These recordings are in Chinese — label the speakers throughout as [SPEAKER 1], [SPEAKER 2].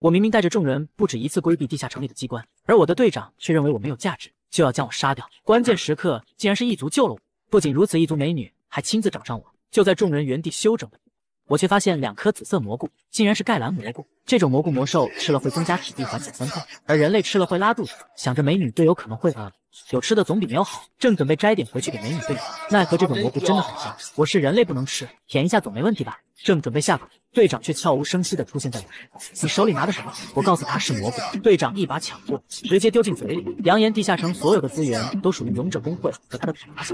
[SPEAKER 1] 我明明带着众人不止一次规避地下城里的机关，而我的队长却认为我没有价值，就要将我杀掉。关键时刻，竟然是异族救了我。不仅如此，异族美女还亲自找上我。就在众人原地休整的，我却发现两颗紫色蘑菇，竟然是盖兰蘑菇。这种蘑菇魔兽吃了会增加体力缓解酸痛，而人类吃了会拉肚子。想着美女队友可能会饿，有吃的总比没有好。正准备摘点回去给美女队友，奈何这种蘑菇真的很香。我是人类不能吃，舔一下总没问题吧？正准备下口。队长却悄无声息地出现在我身，你手里拿的什么？我告诉他是蘑菇。队长一把抢过，直接丢进嘴里，扬言地下城所有的资源都属于勇者工会和他的品牌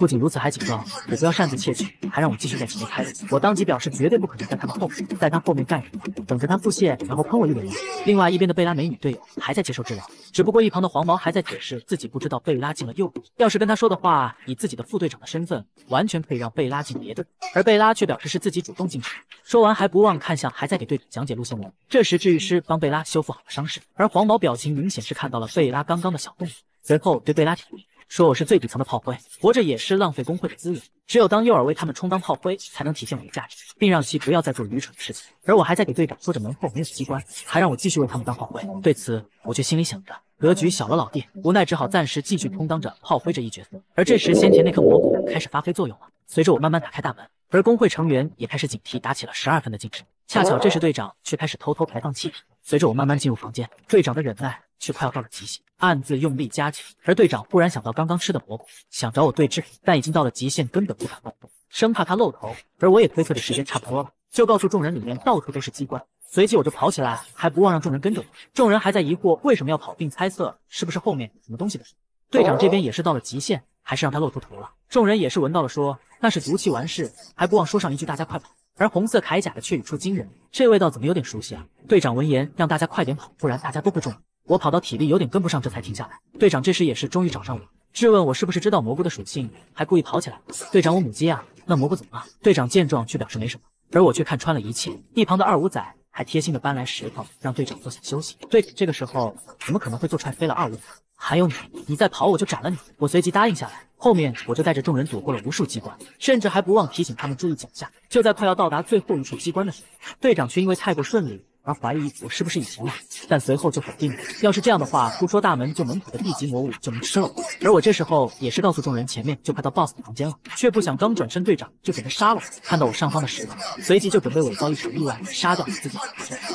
[SPEAKER 1] 不仅如此，还警告我不要擅自窃取，还让我继续在前面开路。我当即表示绝对不可能在他们后面，在他后面干什么？等着他腹泻，然后喷我一脸。另外一边的贝拉美女队友还在接受治疗，只不过一旁的黄毛还在解释自己不知道贝拉进了右队，要是跟他说的话，以自己的副队长的身份，完全可以让贝拉进别队。而贝拉却表示是自己主动进去。说完还。不忘看向还在给队长讲解路线的这时治愈师帮贝拉修复好了伤势，而黄毛表情明显是看到了贝拉刚刚的小动作，随后对贝拉挑衅说：“我是最底层的炮灰，活着也是浪费工会的资源，只有当诱饵为他们充当炮灰，才能体现我的价值，并让其不要再做愚蠢的事情。而我还在给队长说着门后没有机关，还让我继续为他们当炮灰。对此，我却心里想着格局小了，老弟，无奈只好暂时继续充当着炮灰这一角色。而这时，先前那颗蘑菇开始发挥作用了，随着我慢慢打开大门。”而工会成员也开始警惕，打起了十二分的精神。恰巧这时，队长却开始偷偷排放气体。随着我慢慢进入房间，队长的忍耐却快要到了极限，暗自用力加强。而队长忽然想到刚刚吃的蘑菇，想找我对峙，但已经到了极限，根本不敢乱动，生怕他露头。而我也推测的时间差不多了，就告诉众人里面到处都是机关。随即我就跑起来，还不忘让众人跟着我。众人还在疑惑为什么要跑，并猜测是不是后面什么东西的事。队长这边也是到了极限。还是让他露出头了，众人也是闻到了，说那是毒气，完事还不忘说上一句大家快跑。而红色铠甲的却语出惊人，这味道怎么有点熟悉啊？队长闻言让大家快点跑，不然大家都会中。我跑到体力有点跟不上，这才停下来。队长这时也是终于找上我，质问我是不是知道蘑菇的属性，还故意跑起来。队长，我母鸡啊，那蘑菇怎么了？队长见状却表示没什么，而我却看穿了一切。一旁的二五仔。还贴心的搬来石头，让队长坐下休息。队长这个时候怎么可能会坐踹飞了二位还有你，你再跑我就斩了你！我随即答应下来，后面我就带着众人躲过了无数机关，甚至还不忘提醒他们注意脚下。就在快要到达最后一处机关的时候，队长却因为太过顺利。而怀疑我是不是以前了，但随后就否定了。要是这样的话，不说大门，就门口的地级魔物就能吃了我。而我这时候也是告诉众人，前面就快到 boss 房间了，却不想刚转身，队长就准备杀了我。看到我上方的石头，随即就准备伪造一场意外杀掉自己。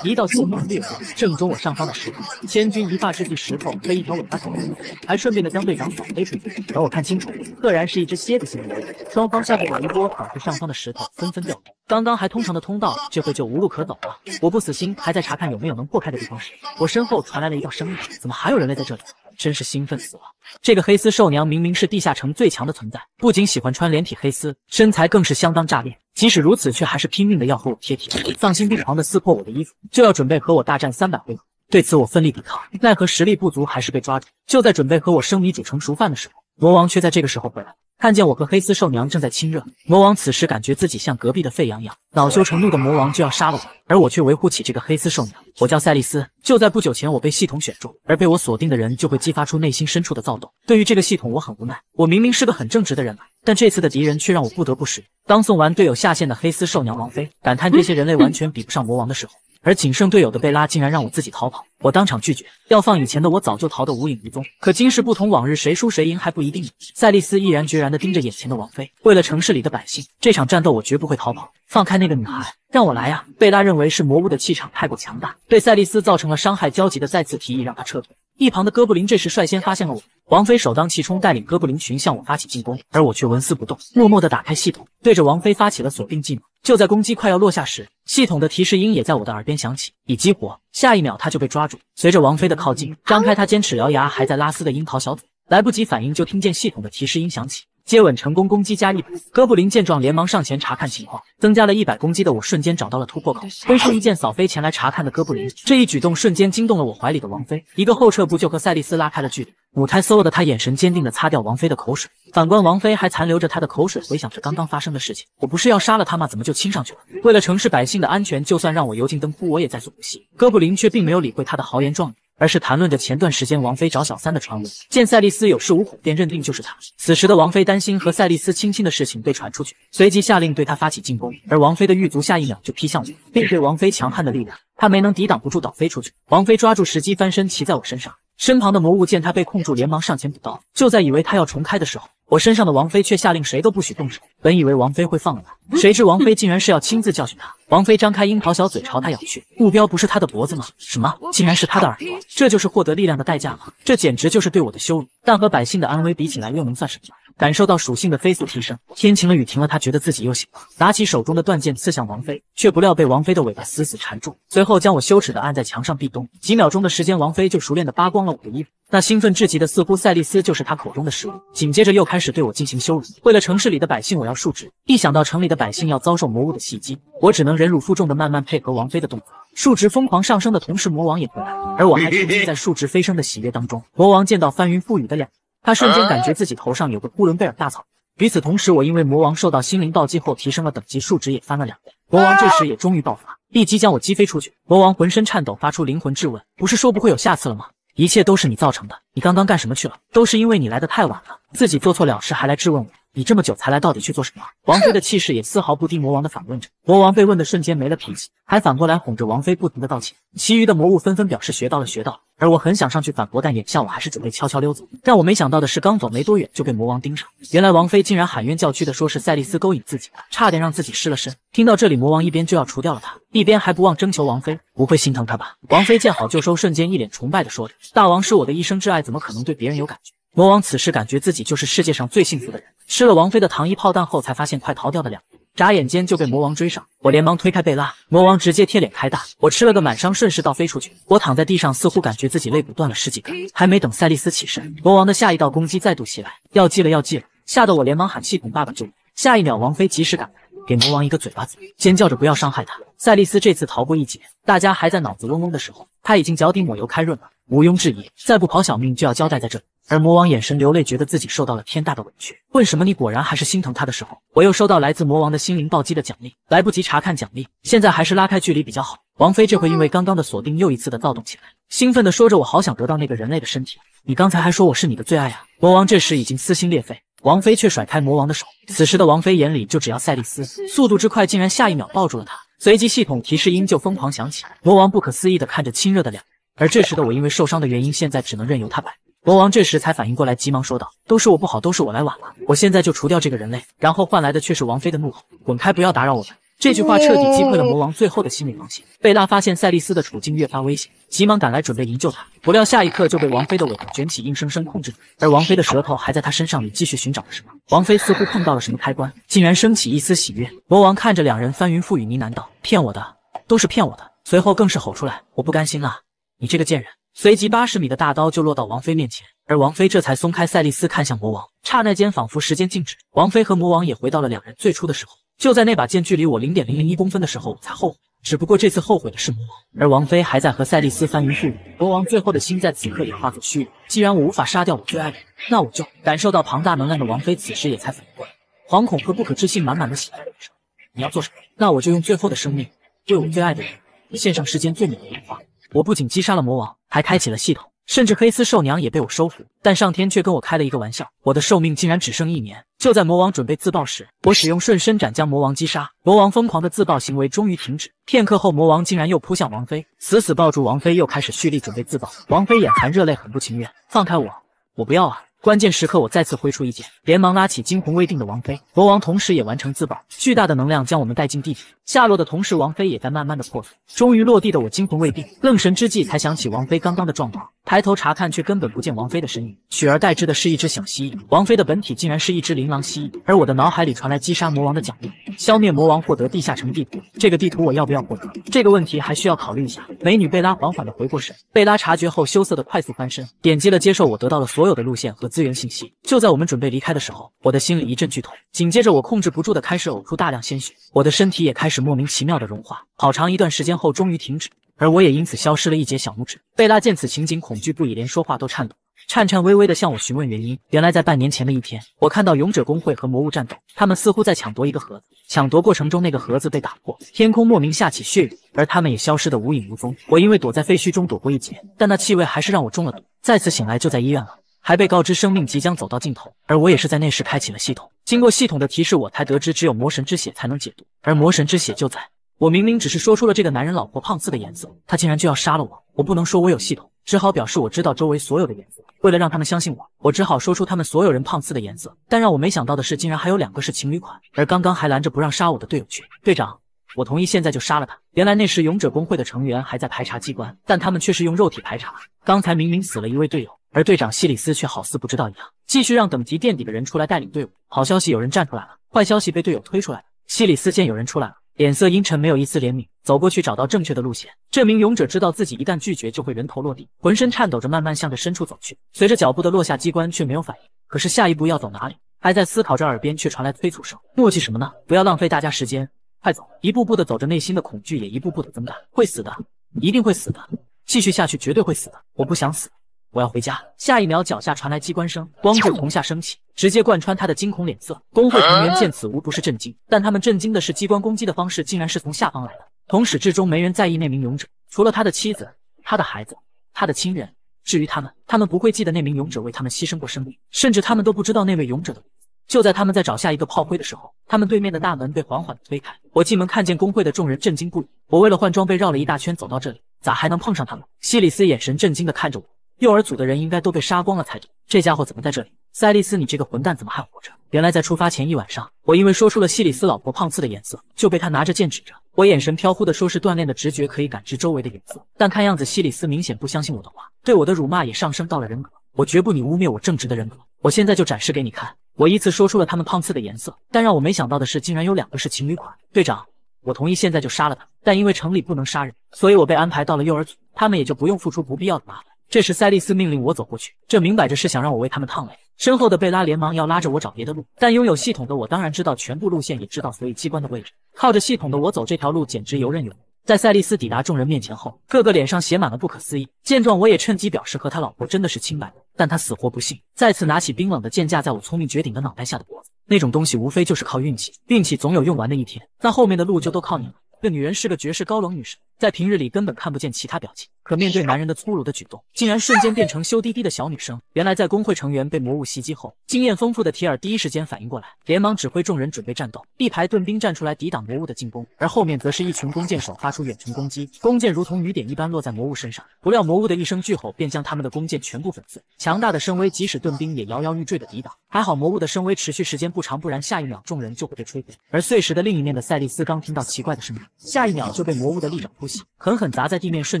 [SPEAKER 1] 一道血光掠过，正中我上方的石头。千钧一发之际，石头被一条尾巴捅中，还顺便的将队长扫飞出去。等我看清楚，赫然是一只蝎子型魔物。双方下意识的一波导致上方的石头，纷纷掉落。刚刚还通畅的通道，这会就无路可走了。我不死心。还在查看有没有能破开的地方时，我身后传来了一道声音：“怎么还有人类在这里？真是兴奋死了！”这个黑丝瘦娘明明是地下城最强的存在，不仅喜欢穿连体黑丝，身材更是相当炸裂。即使如此，却还是拼命的要和我贴贴，丧心病狂的撕破我的衣服，就要准备和我大战三百回合。对此，我奋力抵抗，奈何实力不足，还是被抓住。就在准备和我生米煮成熟饭的时候，魔王却在这个时候回来，看见我和黑丝兽娘正在亲热。魔王此时感觉自己像隔壁的沸羊羊，恼羞成怒的魔王就要杀了我，而我却维护起这个黑丝兽娘。我叫赛丽丝，就在不久前，我被系统选中，而被我锁定的人就会激发出内心深处的躁动。对于这个系统，我很无奈。我明明是个很正直的人，但这次的敌人却让我不得不使用。当送完队友下线的黑丝兽娘王妃感叹：“这些人类完全比不上魔王的时候。”而仅剩队友的贝拉竟然让我自己逃跑，我当场拒绝。要放以前的我早就逃得无影无踪，可今时不同往日，谁输谁赢还不一定。呢。赛丽丝毅然决然地盯着眼前的王妃，为了城市里的百姓，这场战斗我绝不会逃跑。放开那个女孩，让我来呀！贝拉认为是魔物的气场太过强大，对赛丽丝造成了伤害，焦急的再次提议让她撤退。一旁的哥布林这时率先发现了我，王妃首当其冲，带领哥布林群向我发起进攻，而我却纹丝不动，默默地打开系统，对着王妃发起了锁定技能。就在攻击快要落下时，系统的提示音也在我的耳边响起，已激活。下一秒，他就被抓住。随着王妃的靠近，张开他尖齿獠牙、还在拉丝的樱桃小嘴，来不及反应，就听见系统的提示音响起。接吻成功，攻击加一百。哥布林见状，连忙上前查看情况。增加了一百攻击的我，瞬间找到了突破口，挥出一剑扫飞前来查看的哥布林。这一举动瞬间惊动了我怀里的王妃，一个后撤步就和赛丽丝拉开了距离。母胎 solo 的他，眼神坚定地擦掉王妃的口水。反观王妃，还残留着她的口水，回想着刚刚发生的事情。我不是要杀了他吗？怎么就亲上去了？为了城市百姓的安全，就算让我油尽灯枯，我也在所不惜。哥布林却并没有理会他的豪言壮语。而是谈论着前段时间王妃找小三的传闻，见赛丽斯有恃无恐，便认定就是他。此时的王妃担心和赛丽斯亲亲的事情被传出去，随即下令对他发起进攻。而王妃的狱卒下一秒就劈向我，并对王妃强悍的力量，他没能抵挡不住，倒飞出去。王妃抓住时机翻身骑在我身上。身旁的魔物见他被控住，连忙上前补刀。就在以为他要重开的时候，我身上的王妃却下令谁都不许动手。本以为王妃会放了他，谁知王妃竟然是要亲自教训他。王妃张开樱桃小嘴朝他咬去，目标不是他的脖子吗？什么？竟然是他的耳朵？这就是获得力量的代价吗？这简直就是对我的羞辱！但和百姓的安危比起来，又能算什么？感受到属性的飞速提升，天晴了，雨停了，他觉得自己又醒了。拿起手中的断剑刺向王妃，却不料被王妃的尾巴死死缠住，随后将我羞耻的按在墙上壁咚。几秒钟的时间，王妃就熟练的扒光了我的衣服，那兴奋至极的似乎赛丽丝就是他口中的食物。紧接着又开始对我进行羞辱。为了城市里的百姓，我要述职。一想到城里的百姓要遭受魔物的袭击，我只能忍辱负重的慢慢配合王妃的动作。数值疯狂上升的同时，魔王也回来，而我还沉浸在数值飞升的喜悦当中。魔王见到翻云覆雨的两。他瞬间感觉自己头上有个呼伦贝尔大草与此同时，我因为魔王受到心灵暴击后，提升了等级数值也翻了两倍。魔王这时也终于爆发，一击将我击飞出去。魔王浑身颤抖，发出灵魂质问：“不是说不会有下次了吗？一切都是你造成的！你刚刚干什么去了？都是因为你来的太晚了，自己做错了事还来质问我。”你这么久才来，到底去做什么？王妃的气势也丝毫不低。魔王的反问着，魔王被问的瞬间没了脾气，还反过来哄着王妃，不停的道歉。其余的魔物纷纷表示学到了学到了。而我很想上去反驳，但眼下我还是准备悄悄溜走。但我没想到的是，刚走没多远就被魔王盯上。原来王妃竟然喊冤叫屈的说，是赛丽丝勾引自己，差点让自己失了身。听到这里，魔王一边就要除掉了他，一边还不忘征求王妃，不会心疼他吧？王妃见好就收，瞬间一脸崇拜的说着，大王是我的一生挚爱，怎么可能对别人有感觉？魔王此时感觉自己就是世界上最幸福的人，吃了王妃的糖衣炮弹后，才发现快逃掉的两眨眼间就被魔王追上。我连忙推开贝拉，魔王直接贴脸开大，我吃了个满伤，顺势倒飞出去。我躺在地上，似乎感觉自己肋骨断了十几根。还没等赛丽丝起身，魔王的下一道攻击再度袭来，要记了要记了！吓得我连忙喊系统爸爸救我。下一秒，王妃及时赶来，给魔王一个嘴巴子，尖叫着不要伤害他。赛丽丝这次逃过一劫。大家还在脑子嗡嗡的时候，他已经脚底抹油开润了。毋庸置疑，再不跑小命就要交代在这里。而魔王眼神流泪，觉得自己受到了天大的委屈，问什么你果然还是心疼他的时候，我又收到来自魔王的心灵暴击的奖励，来不及查看奖励，现在还是拉开距离比较好。王妃这回因为刚刚的锁定又一次的躁动起来，兴奋地说着：“我好想得到那个人类的身体，你刚才还说我是你的最爱啊！”魔王这时已经撕心裂肺，王妃却甩开魔王的手，此时的王妃眼里就只要赛丽丝，速度之快，竟然下一秒抱住了他，随即系统提示音就疯狂响起。魔王不可思议地看着亲热的两。而这时的我，因为受伤的原因，现在只能任由他摆。魔王这时才反应过来，急忙说道：“都是我不好，都是我来晚了。我现在就除掉这个人类。”然后换来的却是王妃的怒吼：“滚开，不要打扰我们！”这句话彻底击溃了魔王最后的心理防线。贝拉发现赛丽丝的处境越发危险，急忙赶来准备营救她，不料下一刻就被王妃的尾巴卷起，硬生生控制住。而王妃的舌头还在她身上里继续寻找着什么。王妃似乎碰到了什么开关，竟然升起一丝喜悦。魔王看着两人翻云覆雨，呢喃道：“骗我的，都是骗我的。”随后更是吼出来：“我不甘心啊！”你这个贱人！随即八十米的大刀就落到王妃面前，而王妃这才松开赛丽丝，看向魔王。刹那间，仿佛时间静止，王妃和魔王也回到了两人最初的时候。就在那把剑距离我零点零零一公分的时候，我才后悔。只不过这次后悔的是魔王，而王妃还在和赛丽丝翻云覆雨。魔王最后的心在此刻也化作虚无。既然我无法杀掉我最爱的人，那我就……感受到庞大能量的王妃此时也才反应过来，惶恐和不可置信满满地询问上。你要做什么？”“那我就用最后的生命，为我最爱的人献上世间最美的烟花。”我不仅击杀了魔王，还开启了系统，甚至黑丝兽娘也被我收服。但上天却跟我开了一个玩笑，我的寿命竟然只剩一年。就在魔王准备自爆时，我使用瞬身斩将魔王击杀。魔王疯狂的自爆行为终于停止。片刻后，魔王竟然又扑向王妃，死死抱住王妃，又开始蓄力准备自爆。王妃眼含热泪，很不情愿，放开我，我不要啊！关键时刻，我再次挥出一剑，连忙拉起惊魂未定的王妃。国王同时也完成自保，巨大的能量将我们带进地底。下落的同时，王妃也在慢慢的破碎。终于落地的我惊魂未定，愣神之际才想起王妃刚刚的状况。抬头查看，却根本不见王妃的身影，取而代之的是一只小蜥蜴。王妃的本体竟然是一只琳琅蜥蜴，而我的脑海里传来击杀魔王的奖励，消灭魔王获得地下城地图。这个地图我要不要获得？这个问题还需要考虑一下。美女贝拉缓缓的回过神，贝拉察觉后羞涩的快速翻身，点击了接受。我得到了所有的路线和资源信息。就在我们准备离开的时候，我的心里一阵剧痛，紧接着我控制不住的开始呕出大量鲜血，我的身体也开始莫名其妙的融化。好长一段时间后，终于停止。而我也因此消失了一截小拇指。贝拉见此情景，恐惧不已，连说话都颤抖，颤颤巍巍的向我询问原因。原来在半年前的一天，我看到勇者工会和魔物战斗，他们似乎在抢夺一个盒子。抢夺过程中，那个盒子被打破，天空莫名下起血雨，而他们也消失得无影无踪。我因为躲在废墟中躲过一劫，但那气味还是让我中了毒。再次醒来就在医院了，还被告知生命即将走到尽头。而我也是在那时开启了系统，经过系统的提示，我才得知只有魔神之血才能解毒，而魔神之血就在。我明明只是说出了这个男人老婆胖次的颜色，他竟然就要杀了我！我不能说我有系统，只好表示我知道周围所有的颜色。为了让他们相信我，我只好说出他们所有人胖次的颜色。但让我没想到的是，竟然还有两个是情侣款。而刚刚还拦着不让杀我的队友去队长，我同意现在就杀了他。原来那时勇者工会的成员还在排查机关，但他们却是用肉体排查。刚才明明死了一位队友，而队长西里斯却好似不知道一样，继续让等级垫底的人出来带领队伍。好消息有人站出来了，坏消息被队友推出来了。西里斯见有人出来了。脸色阴沉，没有一丝怜悯，走过去找到正确的路线。这名勇者知道自己一旦拒绝就会人头落地，浑身颤抖着慢慢向着深处走去。随着脚步的落下，机关却没有反应。可是下一步要走哪里？还在思考着，耳边却传来催促声：“磨叽什么呢？不要浪费大家时间，快走！”一步步的走着，内心的恐惧也一步步的增大。会死的，一定会死的。继续下去绝对会死的。我不想死。我要回家。下一秒，脚下传来机关声，光柱从下升起，直接贯穿他的惊恐脸色。工会成员见此，无不是震惊。但他们震惊的是，机关攻击的方式竟然是从下方来的。从始至终，没人在意那名勇者，除了他的妻子、他的孩子、他的亲人。至于他们，他们不会记得那名勇者为他们牺牲过生命，甚至他们都不知道那位勇者的。名字。就在他们在找下一个炮灰的时候，他们对面的大门被缓缓推开。我进门，看见工会的众人震惊不已。我为了换装备，绕了一大圈走到这里，咋还能碰上他们？西里斯眼神震惊地看着我。幼儿组的人应该都被杀光了才对，这家伙怎么在这里？塞利斯，你这个混蛋怎么还活着？原来在出发前一晚上，我因为说出了西里斯老婆胖次的颜色，就被他拿着剑指着我，眼神飘忽的说是锻炼的直觉可以感知周围的颜色，但看样子西里斯明显不相信我的话，对我的辱骂也上升到了人格。我绝不你污蔑我正直的人格，我现在就展示给你看，我依次说出了他们胖次的颜色，但让我没想到的是，竟然有两个是情侣款。队长，我同意现在就杀了他，但因为城里不能杀人，所以我被安排到了幼儿组，他们也就不用付出不必要的麻烦。这时，赛丽斯命令我走过去，这明摆着是想让我为他们烫眉。身后的贝拉连忙要拉着我找别的路，但拥有系统的我当然知道全部路线，也知道所以机关的位置。靠着系统的我走这条路简直游刃有余。在赛丽斯抵达众人面前后，各个脸上写满了不可思议。见状，我也趁机表示和他老婆真的是清白的，但他死活不信，再次拿起冰冷的剑架在我聪明绝顶的脑袋下的脖子。那种东西无非就是靠运气，运气总有用完的一天。那后面的路就都靠你了。这女人是个绝世高冷女神。在平日里根本看不见其他表情，可面对男人的粗鲁的举动，竟然瞬间变成羞滴滴的小女生。原来在工会成员被魔物袭击后，经验丰富的提尔第一时间反应过来，连忙指挥众人准备战斗。一排盾兵站出来抵挡魔物的进攻，而后面则是一群弓箭手发出远程攻击，弓箭如同雨点一般落在魔物身上。不料魔物的一声巨吼便将他们的弓箭全部粉碎，强大的声威即使盾兵也摇摇欲坠的抵挡。还好魔物的声威持续时间不长，不然下一秒众人就会被吹飞。而碎石的另一面的赛丽斯刚听到奇怪的声音，下一秒就被魔物的利爪扑。狠狠砸在地面，瞬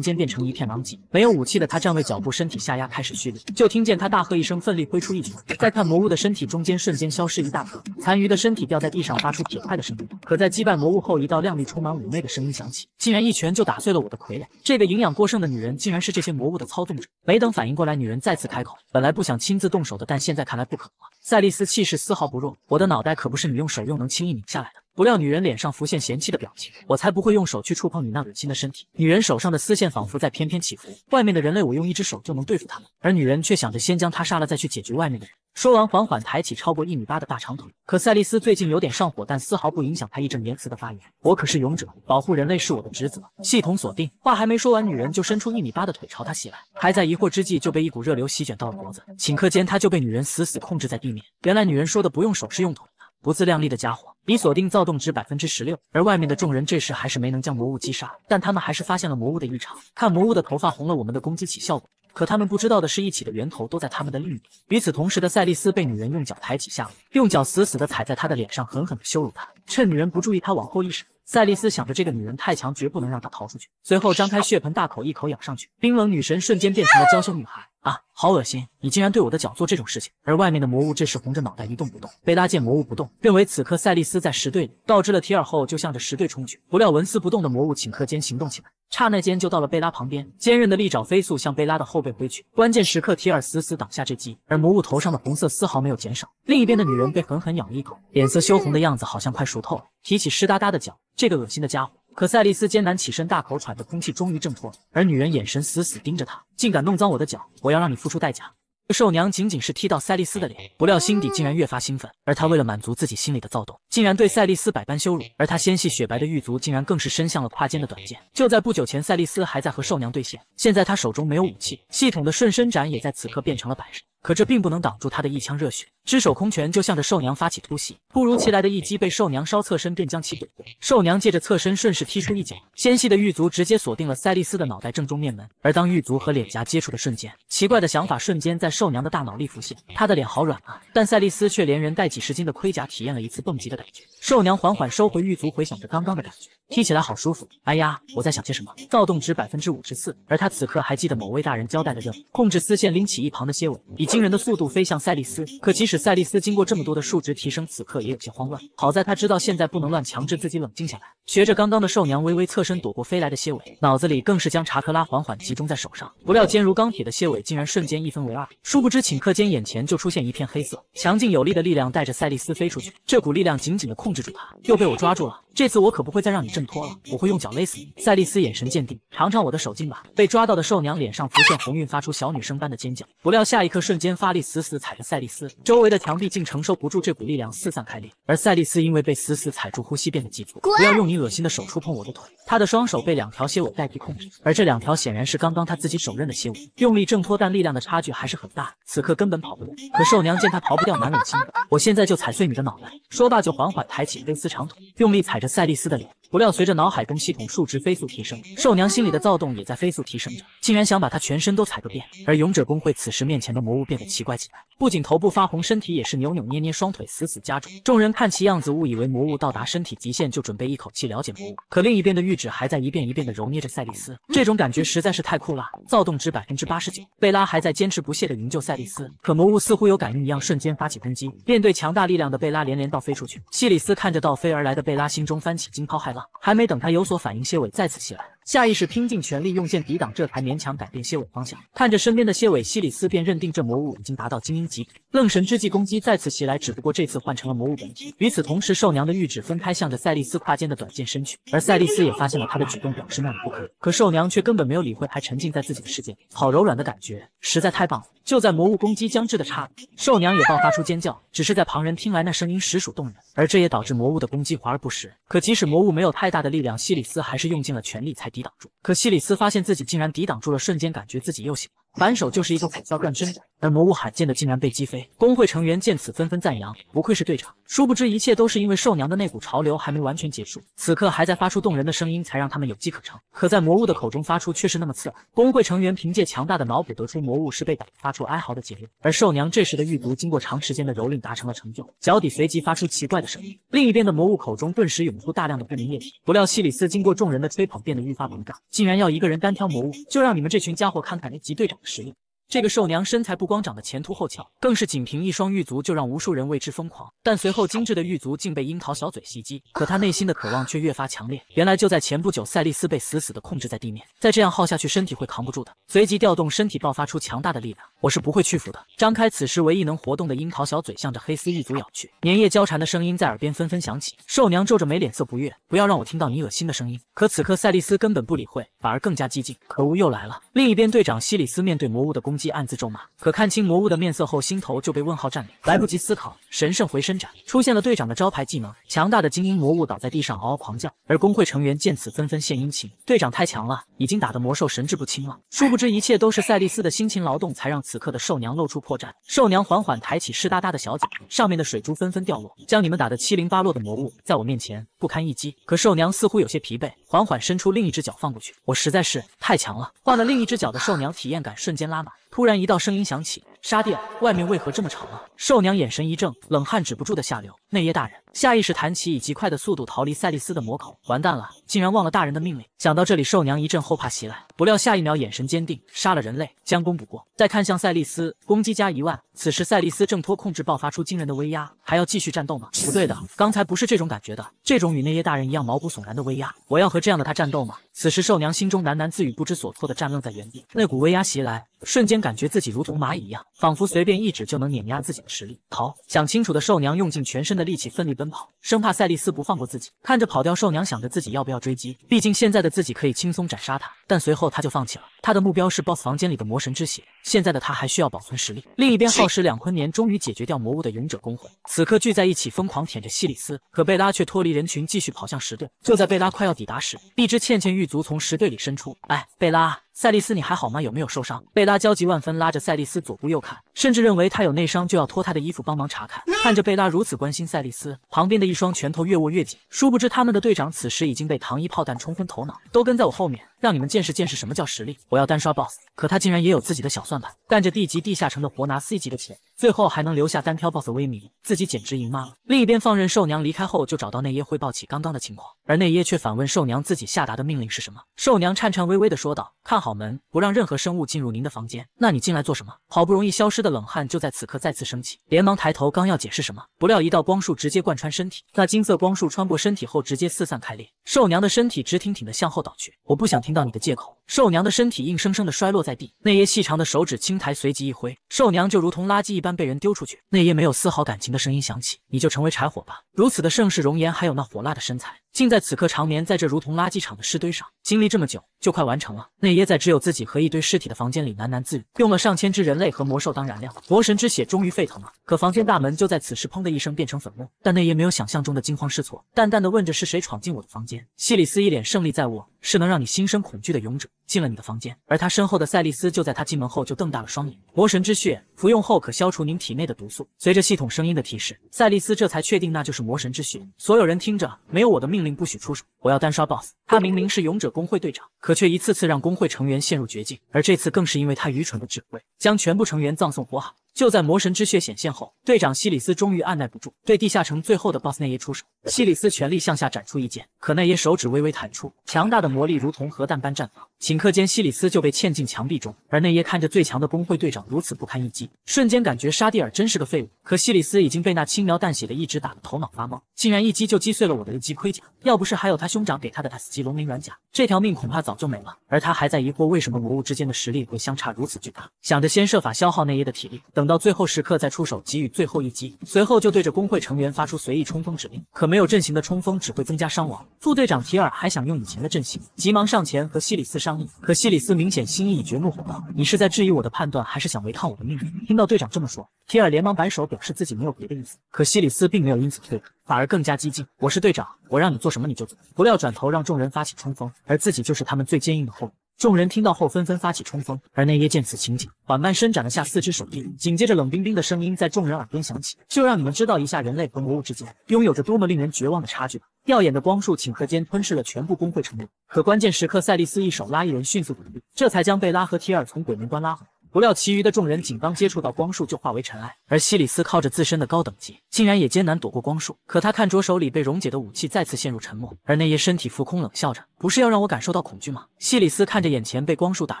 [SPEAKER 1] 间变成一片狼藉。没有武器的他站位，脚步身体下压，开始蓄力。就听见他大喝一声，奋力挥出一拳。再看魔物的身体中间，瞬间消失一大颗，残余的身体掉在地上，发出铁块的声音。可在击败魔物后，一道靓丽、充满妩媚的声音响起，竟然一拳就打碎了我的傀儡。这个营养过剩的女人，竟然是这些魔物的操纵者。没等反应过来，女人再次开口：“本来不想亲自动手的，但现在看来不可能了。”赛丽丝气势丝毫不弱，我的脑袋可不是你用手又能轻易拧下来的。不料女人脸上浮现嫌弃的表情，我才不会用手去触碰你那恶心的身体。女人手上的丝线仿佛在翩翩起伏，外面的人类我用一只手就能对付他们，而女人却想着先将他杀了再去解决外面的人。说完，缓缓抬起超过一米八的大长腿。可赛丽丝最近有点上火，但丝毫不影响她义正言辞的发言，我可是勇者，保护人类是我的职责。系统锁定，话还没说完，女人就伸出一米八的腿朝他袭来，还在疑惑之际就被一股热流席卷到了脖子，顷刻间他就被女人死死控制在地面。原来女人说的不用手是用腿。不自量力的家伙，已锁定躁动值百分之十六。而外面的众人这时还是没能将魔物击杀，但他们还是发现了魔物的异常。看魔物的头发红了，我们的攻击起效果。可他们不知道的是一起的源头都在他们的另一边。与此同时的赛丽丝被女人用脚抬起下颚，用脚死死的踩在他的脸上，狠狠的羞辱他。趁女人不注意，他往后一闪。赛丽丝想着这个女人太强，绝不能让她逃出去。随后张开血盆大口，一口咬上去。冰冷女神瞬间变成了娇羞女孩。啊，好恶心！你竟然对我的脚做这种事情。而外面的魔物这时红着脑袋一动不动，贝拉见魔物不动，认为此刻赛丽斯在石堆里，告知了提尔后就向着石堆冲去。不料纹丝不动的魔物顷刻间行动起来，刹那间就到了贝拉旁边，坚韧的利爪飞速向贝拉的后背挥去。关键时刻，提尔死死挡下这击，而魔物头上的红色丝毫没有减少。另一边的女人被狠狠咬了一口，脸色羞红的样子好像快熟透了，提起湿哒哒的脚，这个恶心的家伙。可赛丽斯艰难起身，大口喘着空气，终于挣脱了。而女人眼神死死盯着他，竟敢弄脏我的脚，我要让你付出代价！瘦娘仅仅是踢到赛丽斯的脸，不料心底竟然越发兴奋，而她为了满足自己心里的躁动，竟然对赛丽斯百般羞辱。而她纤细雪白的玉足，竟然更是伸向了胯间的短剑。就在不久前，赛丽斯还在和瘦娘对线，现在她手中没有武器，系统的瞬身斩也在此刻变成了摆设。可这并不能挡住他的一腔热血，只手空拳就向着瘦娘发起突袭。突如其来的一击被瘦娘稍侧身便将其躲过。瘦娘借着侧身顺势踢出一脚，纤细的玉足直接锁定了赛丽斯的脑袋正中面门。而当玉足和脸颊接触的瞬间，奇怪的想法瞬间在瘦娘的大脑里浮现：她的脸好软啊！但赛丽斯却连人带几十斤的盔甲体验了一次蹦极的感觉。瘦娘缓缓收回玉足，回想着刚刚的感觉。踢起来好舒服！哎呀，我在想些什么？躁动值百分之五十四，而他此刻还记得某位大人交代的任务，控制丝线拎起一旁的蝎尾，以惊人的速度飞向赛丽丝。可即使赛丽丝经过这么多的数值提升，此刻也有些慌乱。好在他知道现在不能乱，强制自己冷静下来，学着刚刚的兽娘微微侧身躲过飞来的蝎尾，脑子里更是将查克拉缓缓集中在手上。不料坚如钢铁的蝎尾竟然瞬间一分为二，殊不知顷刻间眼前就出现一片黑色，强劲有力的力量带着赛丽丝飞出去，这股力量紧紧的控制住他，又被我抓住了。这次我可不会再让你挣脱了，我会用脚勒死你！赛丽丝眼神坚定，尝尝我的手劲吧！被抓到的兽娘脸上浮现红晕，发出小女生般的尖叫。不料下一刻，瞬间发力，死死踩着赛丽丝，周围的墙壁竟承受不住这股力量，四散开裂。而赛丽丝因为被死死踩住，呼吸变得急促。不要用你恶心的手触碰我的腿！她的双手被两条蝎尾代替控制，而这两条显然是刚刚她自己手刃的蝎尾，用力挣脱，但力量的差距还是很大，此刻根本跑不动。可兽娘见她逃不掉，满脸心我现在就踩碎你的脑袋！说罢就缓缓抬起黑丝长腿，用力踩着。赛丽斯的脸。不料，随着脑海中系统数值飞速提升，兽娘心里的躁动也在飞速提升着，竟然想把她全身都踩个遍。而勇者工会此时面前的魔物变得奇怪起来，不仅头部发红，身体也是扭扭捏捏，双腿死死夹住。众人看其样子，误以为魔物到达身体极限，就准备一口气了解魔物。可另一边的玉指还在一遍一遍的揉捏着赛丽丝，这种感觉实在是太酷了。躁动值百分之八十九，贝拉还在坚持不懈的营救赛丽丝。可魔物似乎有感应一样，瞬间发起攻击。面对强大力量的贝拉连连倒飞出去。西里斯看着倒飞而来的贝拉，心中翻起惊涛骇。还没等他有所反应，蝎尾再次袭来。下意识拼尽全力用剑抵挡，这才勉强改变蝎尾方向。看着身边的蝎尾，希里斯便认定这魔物已经达到精英级别。愣神之际，攻击再次袭来，只不过这次换成了魔物本体。与此同时，兽娘的玉指分开，向着赛丽丝跨间的短剑伸去，而赛丽丝也发现了她的举动，表示那里不可。可兽娘却根本没有理会，还沉浸在自己的世界里。好柔软的感觉，实在太棒了！就在魔物攻击将至的刹那，兽娘也爆发出尖叫。只是在旁人听来，那声音实属动人，而这也导致魔物的攻击华而不实。可即使魔物没有太大的力量，希里斯还是用尽了全力才。抵挡住，可西里斯发现自己竟然抵挡住了，瞬间感觉自己又醒了。反手就是一个虎啸转身，而魔物罕见的竟然被击飞。工会成员见此纷纷赞扬，不愧是队长。殊不知一切都是因为兽娘的那股潮流还没完全结束，此刻还在发出动人的声音，才让他们有机可乘。可在魔物的口中发出却是那么刺耳。工会成员凭借强大的脑补得出魔物是被打发出哀嚎的结论。而兽娘这时的狱毒经过长时间的蹂躏达成了成就，脚底随即发出奇怪的声音。另一边的魔物口中顿时涌出大量的不明液体。不料西里斯经过众人的吹捧变得愈发膨胀，竟然要一个人单挑魔物，就让你们这群家伙看看 A 级队长。使用这个瘦娘身材不光长得前凸后翘，更是仅凭一双玉足就让无数人为之疯狂。但随后精致的玉足竟被樱桃小嘴袭击，可她内心的渴望却越发强烈。原来就在前不久，赛丽丝被死死的控制在地面，再这样耗下去，身体会扛不住的。随即调动身体，爆发出强大的力量。我是不会屈服的。张开此时唯一能活动的樱桃小嘴，向着黑丝一族咬去，粘液交缠的声音在耳边纷纷响起。兽娘皱着眉，脸色不悦，不要让我听到你恶心的声音。可此刻赛丽丝根本不理会，反而更加激进。可恶，又来了！另一边，队长希里斯面对魔物的攻击，暗自咒骂。可看清魔物的面色后，心头就被问号占领，来不及思考，神圣回伸斩出现了。队长的招牌技能，强大的精英魔物倒在地上，嗷嗷狂叫。而工会成员见此，纷纷献殷勤。队长太强了，已经打得魔兽神志不清了。殊不知，一切都是赛丽丝的辛勤劳动才让此。刻的兽娘露出破绽，兽娘缓缓抬起湿哒哒的小脚，上面的水珠纷纷掉落，将你们打得七零八落的魔物，在我面前不堪一击。可兽娘似乎有些疲惫，缓缓伸出另一只脚放过去。我实在是太强了，换了另一只脚的兽娘体验感瞬间拉满。突然，一道声音响起：“沙殿外面为何这么吵啊？”兽娘眼神一怔，冷汗止不住的下流。内耶大人下意识弹起，以极快的速度逃离赛丽斯的魔口，完蛋了，竟然忘了大人的命令。想到这里，兽娘一阵后怕袭来。不料下一秒，眼神坚定，杀了人类，将功补过。再看向赛丽斯，攻击加一万。此时赛丽斯挣脱控制，爆发出惊人的威压，还要继续战斗吗？不对的，刚才不是这种感觉的，这种与内耶大人一样毛骨悚然的威压，我要和这样的他战斗吗？此时兽娘心中喃喃自语，不知所措的站愣在原地，那股威压袭来。瞬间感觉自己如同蚂蚁一样，仿佛随便一指就能碾压自己的实力。逃！想清楚的兽娘用尽全身的力气奋力奔跑，生怕赛丽斯不放过自己。看着跑掉兽娘，想着自己要不要追击，毕竟现在的自己可以轻松斩杀他。但随后他就放弃了。他的目标是 BOSS 房间里的魔神之血。现在的他还需要保存实力。另一边，耗时两坤年终于解决掉魔物的勇者公会，此刻聚在一起疯狂舔着西里斯。可贝拉却脱离人群，继续跑向石队。就在贝拉快要抵达时，一只倩倩玉足从石队里伸出。哎，贝拉。赛丽斯，你还好吗？有没有受伤？贝拉焦急万分，拉着赛丽斯左顾右看，甚至认为她有内伤，就要脱她的衣服帮忙查看。看着贝拉如此关心赛丽斯，旁边的一双拳头越握越紧。殊不知，他们的队长此时已经被糖衣炮弹冲昏头脑，都跟在我后面。让你们见识见识什么叫实力！我要单刷 boss，可他竟然也有自己的小算盘，干这 D 级地下城的活拿 C 级的钱，最后还能留下单挑 boss 威名，自己简直赢麻了。另一边放任兽娘离开后，就找到内耶汇报起刚刚的情况，而内耶却反问兽娘自己下达的命令是什么。兽娘颤颤巍巍地说道：“看好门，不让任何生物进入您的房间。”那你进来做什么？好不容易消失的冷汗就在此刻再次升起，连忙抬头刚要解释什么，不料一道光束直接贯穿身体，那金色光束穿过身体后直接四散开裂，兽娘的身体直挺挺的向后倒去。我不想。听到你的借口，瘦娘的身体硬生生的摔落在地。内爷细长的手指轻抬，随即一挥，瘦娘就如同垃圾一般被人丢出去。内爷没有丝毫感情的声音响起：“你就成为柴火吧。”如此的盛世容颜，还有那火辣的身材。竟在此刻长眠在这如同垃圾场的尸堆上，经历这么久就快完成了。那耶在只有自己和一堆尸体的房间里喃喃自语：“用了上千只人类和魔兽当燃料，魔神之血终于沸腾了。”可房间大门就在此时砰的一声变成粉末。但那耶没有想象中的惊慌失措，淡淡的问着：“是谁闯进我的房间？”西里斯一脸胜利在握：“是能让你心生恐惧的勇者，进了你的房间。”而他身后的赛丽斯就在他进门后就瞪大了双眼：“魔神之血服用后可消除您体内的毒素。”随着系统声音的提示，赛丽斯这才确定那就是魔神之血。所有人听着，没有我的命令。令不许出手，我要单刷 BOSS。他明明是勇者工会队长，可却一次次让工会成员陷入绝境，而这次更是因为他愚蠢的指挥，将全部成员葬送火海。就在魔神之血显现后，队长希里斯终于按耐不住，对地下城最后的 boss 那耶出手。希里斯全力向下斩出一剑，可那耶手指微微弹出，强大的魔力如同核弹般绽放，顷刻间希里斯就被嵌进墙壁中。而那耶看着最强的工会队长如此不堪一击，瞬间感觉沙蒂尔真是个废物。可希里斯已经被那轻描淡写的一击打得头脑发懵，竟然一击就击碎了我的一级盔甲，要不是还有他兄长给他的 S 级龙鳞软甲，这条命恐怕早就没了。而他还在疑惑为什么魔物之间的实力会相差如此巨大，想着先设法消耗那耶的体力，等。等到最后时刻再出手给予最后一击，随后就对着工会成员发出随意冲锋指令。可没有阵型的冲锋只会增加伤亡。副队长提尔还想用以前的阵型，急忙上前和西里斯商议。可西里斯明显心意已决，怒吼道：“你是在质疑我的判断，还是想违抗我的命令？”听到队长这么说，提尔连忙摆手表示自己没有别的意思。可西里斯并没有因此退步，反而更加激进：“我是队长，我让你做什么你就做。”不料转头让众人发起冲锋，而自己就是他们最坚硬的后盾。众人听到后，纷纷发起冲锋。而内耶见此情景，缓慢伸展了下四肢手臂，紧接着冷冰冰的声音在众人耳边响起：“就让你们知道一下，人类和魔物之间拥有着多么令人绝望的差距吧！”耀眼的光束顷刻间吞噬了全部工会成员。可关键时刻，赛利斯一手拉一人迅速躲避，这才将贝拉和提尔从鬼门关拉回。不料，其余的众人仅刚接触到光束，就化为尘埃。而希里斯靠着自身的高等级，竟然也艰难躲过光束。可他看着手里被溶解的武器，再次陷入沉默。而那爷身体浮空，冷笑着：“不是要让我感受到恐惧吗？”希里斯看着眼前被光束打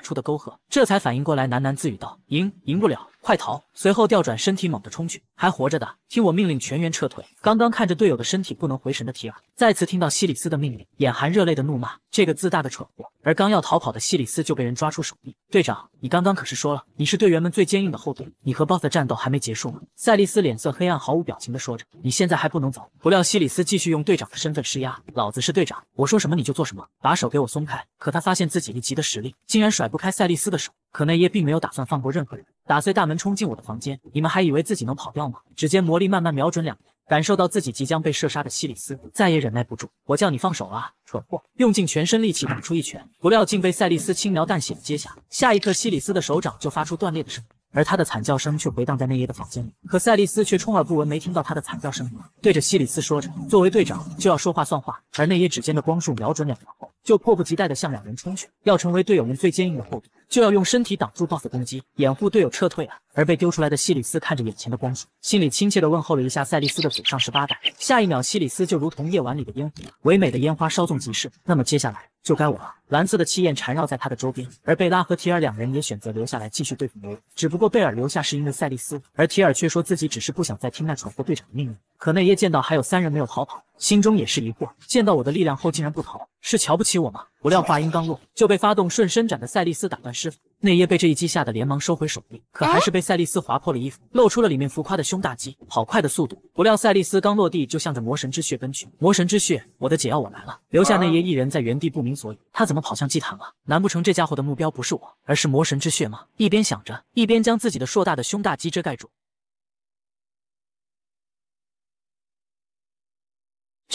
[SPEAKER 1] 出的沟壑，这才反应过来，喃喃自语道：“赢，赢不了，快逃！”随后调转身体，猛地冲去。还活着的，听我命令，全员撤退。刚刚看着队友的身体不能回神的提尔，再次听到希里斯的命令，眼含热泪的怒骂：“这个自大的蠢货！”而刚要逃跑的希里斯就被人抓出手臂。队长，你刚刚可是说了，你是队员们最坚硬的后盾。你和 BOSS 的战斗还没结束。束了。赛丽斯脸色黑暗，毫无表情地说着，你现在还不能走。不料西里斯继续用队长的身份施压，老子是队长，我说什么你就做什么，把手给我松开。可他发现自己一级的实力，竟然甩不开赛丽斯的手。可那耶并没有打算放过任何人，打碎大门冲进我的房间，你们还以为自己能跑掉吗？只见魔力慢慢瞄准两人，感受到自己即将被射杀的西里斯再也忍耐不住，我叫你放手啊，蠢货！用尽全身力气打出一拳，不料竟被赛丽斯轻描淡写的接下。下一刻，西里斯的手掌就发出断裂的声音。而他的惨叫声却回荡在内耶的房间里，可赛利斯却充耳不闻，没听到他的惨叫声。对着西里斯说着，作为队长就要说话算话。而内耶指尖的光束瞄准两人后，就迫不及待地向两人冲去，要成为队友们最坚硬的后盾，就要用身体挡住 BOSS 攻击，掩护队友撤退啊！而被丢出来的西里斯看着眼前的光束，心里亲切地问候了一下赛利斯的祖上十八代。下一秒，西里斯就如同夜晚里的烟火，唯美的烟花稍纵即逝。那么接下来。就该我了。蓝色的气焰缠绕在他的周边，而贝拉和提尔两人也选择留下来继续对付奈只不过贝尔留下是因为赛丽斯，而提尔却说自己只是不想再听那蠢货队长的命令。可内耶见到还有三人没有逃跑。心中也是疑惑，见到我的力量后竟然不逃，是瞧不起我吗？不料话音刚落，就被发动瞬身斩的赛丽丝打断。师傅内耶被这一击吓得连忙收回手臂，可还是被赛丽丝划破了衣服，露出了里面浮夸的胸大肌。好快的速度！不料赛丽丝刚落地就向着魔神之血奔去。魔神之血，我的解药我来了！留下内耶一人在原地不明所以，他怎么跑向祭坛了？难不成这家伙的目标不是我，而是魔神之血吗？一边想着，一边将自己的硕大的胸大肌遮盖住。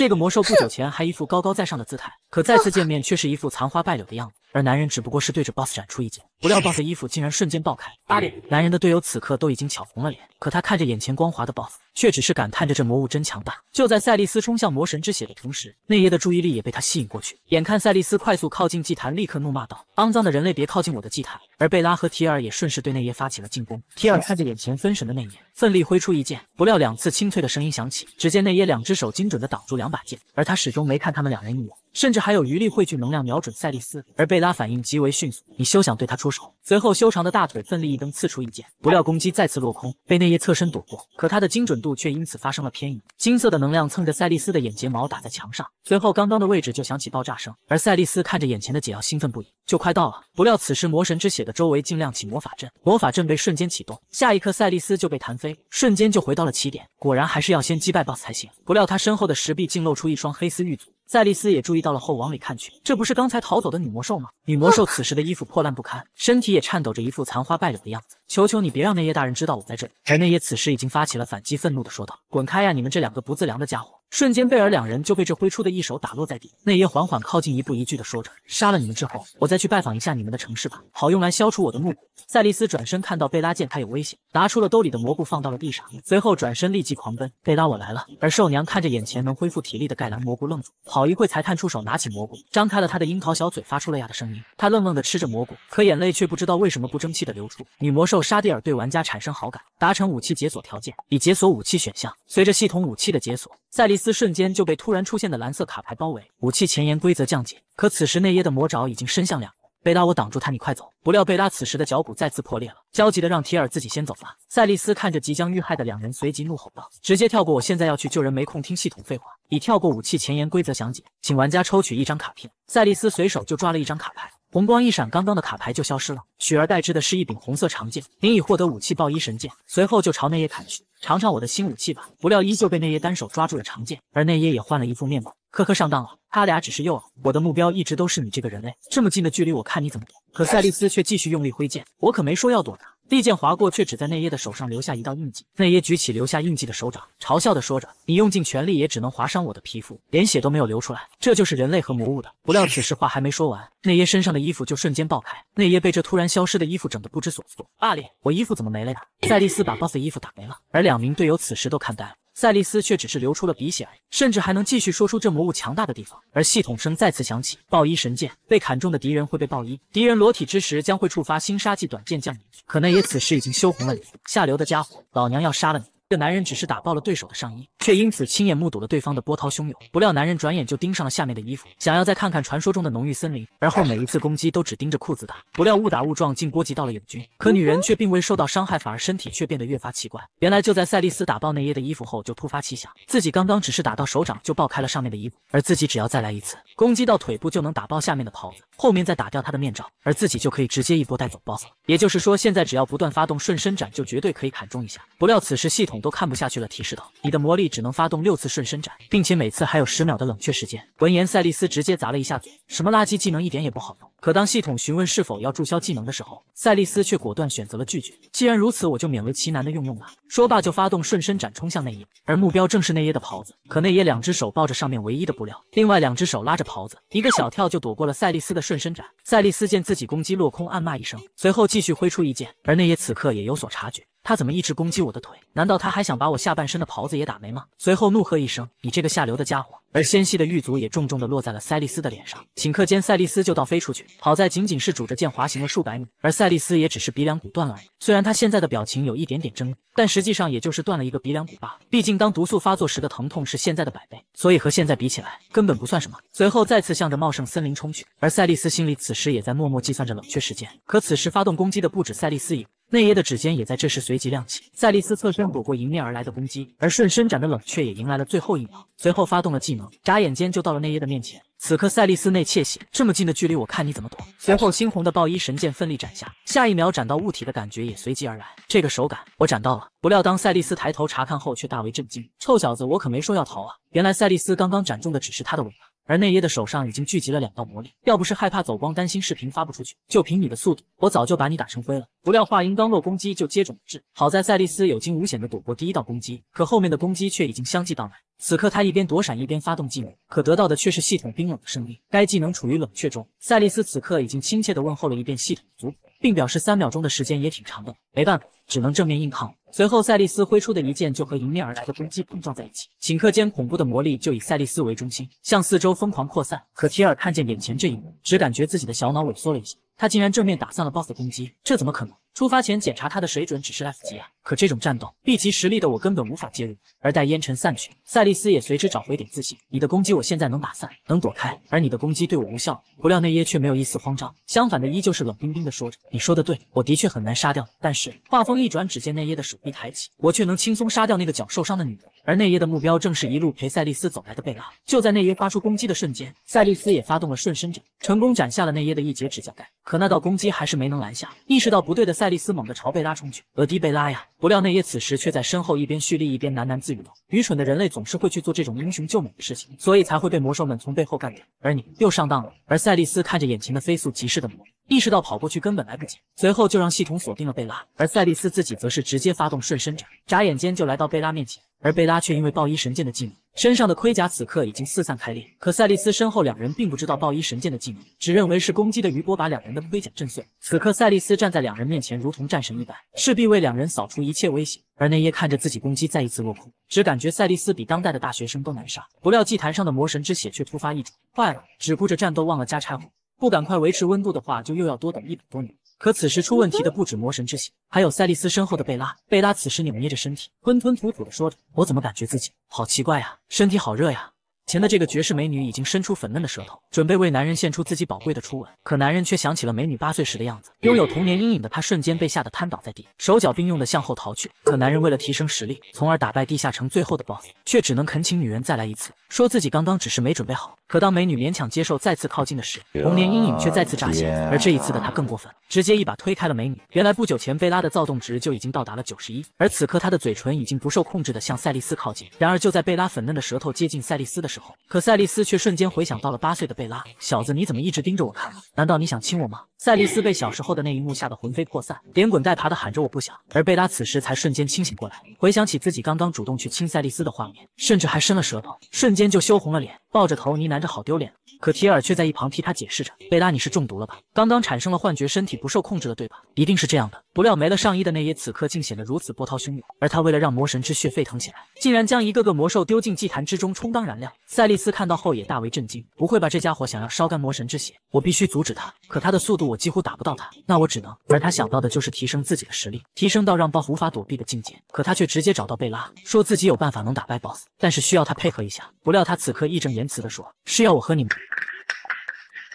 [SPEAKER 1] 这个魔兽不久前还一副高高在上的姿态，可再次见面却是一副残花败柳的样子，而男人只不过是对着 BOSS 展出一剑。不料 boss 衣服竟然瞬间爆开，八连！男人的队友此刻都已经巧红了脸，可他看着眼前光滑的 boss，却只是感叹着这魔物真强大。就在赛丽斯冲向魔神之血的同时，内耶的注意力也被他吸引过去。眼看赛丽斯快速靠近祭坛，立刻怒骂道：“肮脏的人类，别靠近我的祭坛！”而贝拉和提尔也顺势对内耶发起了进攻。提尔看着眼前分神的内耶，奋力挥出一剑，不料两次清脆的声音响起，只见内耶两只手精准的挡住两把剑，而他始终没看他们两人一眼。甚至还有余力汇聚能量，瞄准赛丽斯。而贝拉反应极为迅速，你休想对他出手。随后，修长的大腿奋力一蹬，刺出一剑，不料攻击再次落空，被内叶侧身躲过。可他的精准度却因此发生了偏移，金色的能量蹭着赛丽斯的眼睫毛，打在墙上。随后，刚刚的位置就响起爆炸声。而赛丽斯看着眼前的解药，兴奋不已，就快到了。不料此时魔神之血的周围竟亮起魔法阵，魔法阵被瞬间启动。下一刻，赛丽斯就被弹飞，瞬间就回到了起点。果然还是要先击败 BOSS 才行。不料他身后的石壁竟露出一双黑丝玉足。赛丽斯也注意到了，后往里看去，这不是刚才逃走的女魔兽吗？女魔兽此时的衣服破烂不堪，身体也颤抖着，一副残花败柳的样子。求求你别让那夜大人知道我在这里。而那夜此时已经发起了反击，愤怒的说道：“滚开呀，你们这两个不自量的家伙！”瞬间，贝尔两人就被这挥出的一手打落在地。内耶缓缓靠近，一步一句的说着：“杀了你们之后，我再去拜访一下你们的城市吧，好用来消除我的怒火。”赛丽斯转身看到贝拉，见他有危险，拿出了兜里的蘑菇放到了地上，随后转身立即狂奔。贝拉，我来了。而兽娘看着眼前能恢复体力的盖兰蘑菇，愣住，好一会才探出手拿起蘑菇，张开了她的樱桃小嘴，发出了呀的声音。她愣愣的吃着蘑菇，可眼泪却不知道为什么不争气的流出。女魔兽沙蒂尔对玩家产生好感，达成武器解锁条件，已解锁武器选项。随着系统武器的解锁。赛利斯瞬间就被突然出现的蓝色卡牌包围，武器前沿规则降解。可此时内耶的魔爪已经伸向两人，贝拉，我挡住他，你快走。不料贝拉此时的脚骨再次破裂了，焦急的让提尔自己先走吧。赛利斯看着即将遇害的两人，随即怒吼道：“直接跳过，我现在要去救人，没空听系统废话。”已跳过武器前沿规则详解，请玩家抽取一张卡片。赛利斯随手就抓了一张卡牌。红光一闪，刚刚的卡牌就消失了，取而代之的是一柄红色长剑。您已获得武器暴衣神剑，随后就朝那耶砍去，尝尝我的新武器吧。不料依旧被那耶单手抓住了长剑，而那耶也换了一副面孔。呵呵，上当了，他俩只是诱饵，我的目标一直都是你这个人类。这么近的距离，我看你怎么躲。可赛丽丝却继续用力挥剑，我可没说要躲的。利剑划过，却只在内耶的手上留下一道印记。内耶举起留下印记的手掌，嘲笑的说着：“你用尽全力，也只能划伤我的皮肤，连血都没有流出来。这就是人类和魔物的。”不料此时话还没说完，内耶身上的衣服就瞬间爆开。内耶被这突然消失的衣服整得不知所措：“阿里，我衣服怎么没了呀？”赛丽斯把 boss 衣服打没了，而两名队友此时都看呆了。赛丽斯却只是流出了鼻血而已，甚至还能继续说出这魔物强大的地方。而系统声再次响起：爆衣神剑，被砍中的敌人会被爆衣，敌人裸体之时将会触发新杀技短剑降临。可那也此时已经羞红了脸，下流的家伙，老娘要杀了你！这男人只是打爆了对手的上衣，却因此亲眼目睹了对方的波涛汹涌。不料男人转眼就盯上了下面的衣服，想要再看看传说中的浓郁森林。而后每一次攻击都只盯着裤子打，不料误打误撞竟波及到了友军。可女人却并未受到伤害，反而身体却变得越发奇怪。原来就在赛丽丝打爆那耶的衣服后，就突发奇想，自己刚刚只是打到手掌就爆开了上面的衣服，而自己只要再来一次，攻击到腿部就能打爆下面的袍子。后面再打掉他的面罩，而自己就可以直接一波带走 BOSS 了。也就是说，现在只要不断发动瞬身斩，就绝对可以砍中一下。不料此时系统都看不下去了，提示道：“你的魔力只能发动六次瞬身斩，并且每次还有十秒的冷却时间。”闻言，赛丽丝直接砸了一下嘴：“什么垃圾技能，一点也不好用！”可当系统询问是否要注销技能的时候，赛丽丝却果断选择了拒绝。既然如此，我就勉为其难的用用吧。说罢就发动瞬身斩冲向内耶，而目标正是内耶的袍子。可内耶两只手抱着上面唯一的布料，另外两只手拉着袍子，一个小跳就躲过了赛丽丝的瞬身斩。赛丽丝见自己攻击落空，暗骂一声，随后继续挥出一剑。而内耶此刻也有所察觉，他怎么一直攻击我的腿？难道他还想把我下半身的袍子也打没吗？随后怒喝一声：“你这个下流的家伙！”而纤细的玉足也重重的落在了塞利斯的脸上，顷刻间，塞利斯就倒飞出去。好在仅仅是拄着剑滑行了数百米，而塞利斯也只是鼻梁骨断了而已。虽然他现在的表情有一点点狰狞，但实际上也就是断了一个鼻梁骨罢了。毕竟当毒素发作时的疼痛是现在的百倍，所以和现在比起来根本不算什么。随后再次向着茂盛森林冲去，而塞利斯心里此时也在默默计算着冷却时间。可此时发动攻击的不止塞利斯，个，内耶的指尖也在这时随即亮起。塞利斯侧身躲过迎面而来的攻击，而瞬身斩的冷却也迎来了最后一秒，随后发动了技能。眨眼间就到了内耶的面前，此刻赛利斯内窃喜，这么近的距离，我看你怎么躲。随后猩红的暴衣神剑奋力斩下，下一秒斩到物体的感觉也随即而来，这个手感我斩到了。不料当赛利斯抬头查看后，却大为震惊：臭小子，我可没说要逃啊！原来赛利斯刚刚斩中的只是他的尾巴。而内耶的手上已经聚集了两道魔力，要不是害怕走光，担心视频发不出去，就凭你的速度，我早就把你打成灰了。不料话音刚落，攻击就接踵而至。好在赛丽丝有惊无险的躲过第一道攻击，可后面的攻击却已经相继到来。此刻他一边躲闪，一边发动技能，可得到的却是系统冰冷的声音：该技能处于冷却中。赛丽丝此刻已经亲切地问候了一遍系统族，并表示三秒钟的时间也挺长的，没办法，只能正面硬抗。随后，赛丽斯挥出的一剑就和迎面而来的攻击碰撞在一起，顷刻间，恐怖的魔力就以赛丽斯为中心向四周疯狂扩散。可提尔看见眼前这一幕，只感觉自己的小脑萎缩了一下。他竟然正面打散了 BOSS 的攻击，这怎么可能？出发前检查他的水准只是 F 级啊，可这种战斗 B 级实力的我根本无法介入。而待烟尘散去，赛丽丝也随之找回点自信。你的攻击我现在能打散，能躲开，而你的攻击对我无效。不料内耶却没有一丝慌张，相反的依旧是冷冰冰的说着：“你说的对，我的确很难杀掉你。”但是画风一转，只见内耶的手臂抬起，我却能轻松杀掉那个脚受伤的女人。而内耶的目标正是一路陪赛利斯走来的贝拉。就在内耶发出攻击的瞬间，赛利斯也发动了瞬身斩，成功斩下了内耶的一截指甲盖。可那道攻击还是没能拦下。意识到不对的赛利斯猛地朝贝拉冲去。额蒂贝拉呀！不料内耶此时却在身后一边蓄力一边喃喃自语道：“愚蠢的人类总是会去做这种英雄救美的事情，所以才会被魔兽们从背后干掉。而你又上当了。”而赛利斯看着眼前的飞速即逝的魔。意识到跑过去根本来不及，随后就让系统锁定了贝拉，而赛利斯自己则是直接发动瞬身斩，眨眼间就来到贝拉面前。而贝拉却因为暴衣神剑的技能，身上的盔甲此刻已经四散开裂。可赛利斯身后两人并不知道暴衣神剑的技能，只认为是攻击的余波把两人的盔甲震碎。此刻赛利斯站在两人面前，如同战神一般，势必为两人扫除一切威胁。而内耶看着自己攻击再一次落空，只感觉赛利斯比当代的大学生都难杀。不料祭坛上的魔神之血却突发异种，坏了！只顾着战斗忘了加柴火。不赶快维持温度的话，就又要多等一百多年。可此时出问题的不止魔神之血，还有赛利斯身后的贝拉。贝拉此时扭捏着身体，吞吞吐吐的说着：“我怎么感觉自己好奇怪呀？身体好热呀！”前的这个绝世美女已经伸出粉嫩的舌头，准备为男人献出自己宝贵的初吻。可男人却想起了美女八岁时的样子，拥有童年阴影的他瞬间被吓得瘫倒在地，手脚并用的向后逃去。可男人为了提升实力，从而打败地下城最后的 BOSS，却只能恳请女人再来一次，说自己刚刚只是没准备好。可当美女勉强接受再次靠近的时童年阴影却再次乍现。而这一次的他更过分，直接一把推开了美女。原来不久前贝拉的躁动值就已经到达了九十一，而此刻她的嘴唇已经不受控制的向赛丽斯靠近。然而就在贝拉粉嫩的舌头接近赛丽斯的时候，可赛丽丝却瞬间回想到了八岁的贝拉小子，你怎么一直盯着我看？难道你想亲我吗？赛丽斯被小时候的那一幕吓得魂飞魄散，连滚带爬的喊着我不想。而贝拉此时才瞬间清醒过来，回想起自己刚刚主动去亲赛丽斯的画面，甚至还伸了舌头，瞬间就羞红了脸，抱着头呢喃着好丢脸。可提尔却在一旁替他解释着：“贝拉，你是中毒了吧？刚刚产生了幻觉，身体不受控制了，对吧？一定是这样的。”不料没了上衣的那爷，此刻竟显得如此波涛汹涌，而他为了让魔神之血沸腾起来，竟然将一个个魔兽丢进祭坛之中充当燃料。赛丽斯看到后也大为震惊：“不会吧，这家伙想要烧干魔神之血，我必须阻止他。”可他的速度。我几乎打不到他，那我只能……而他想到的就是提升自己的实力，提升到让 boss 无法躲避的境界。可他却直接找到贝拉，说自己有办法能打败 boss，但是需要他配合一下。不料他此刻义正言辞地说：“是要我和你们，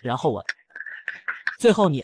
[SPEAKER 1] 然后我，最后你，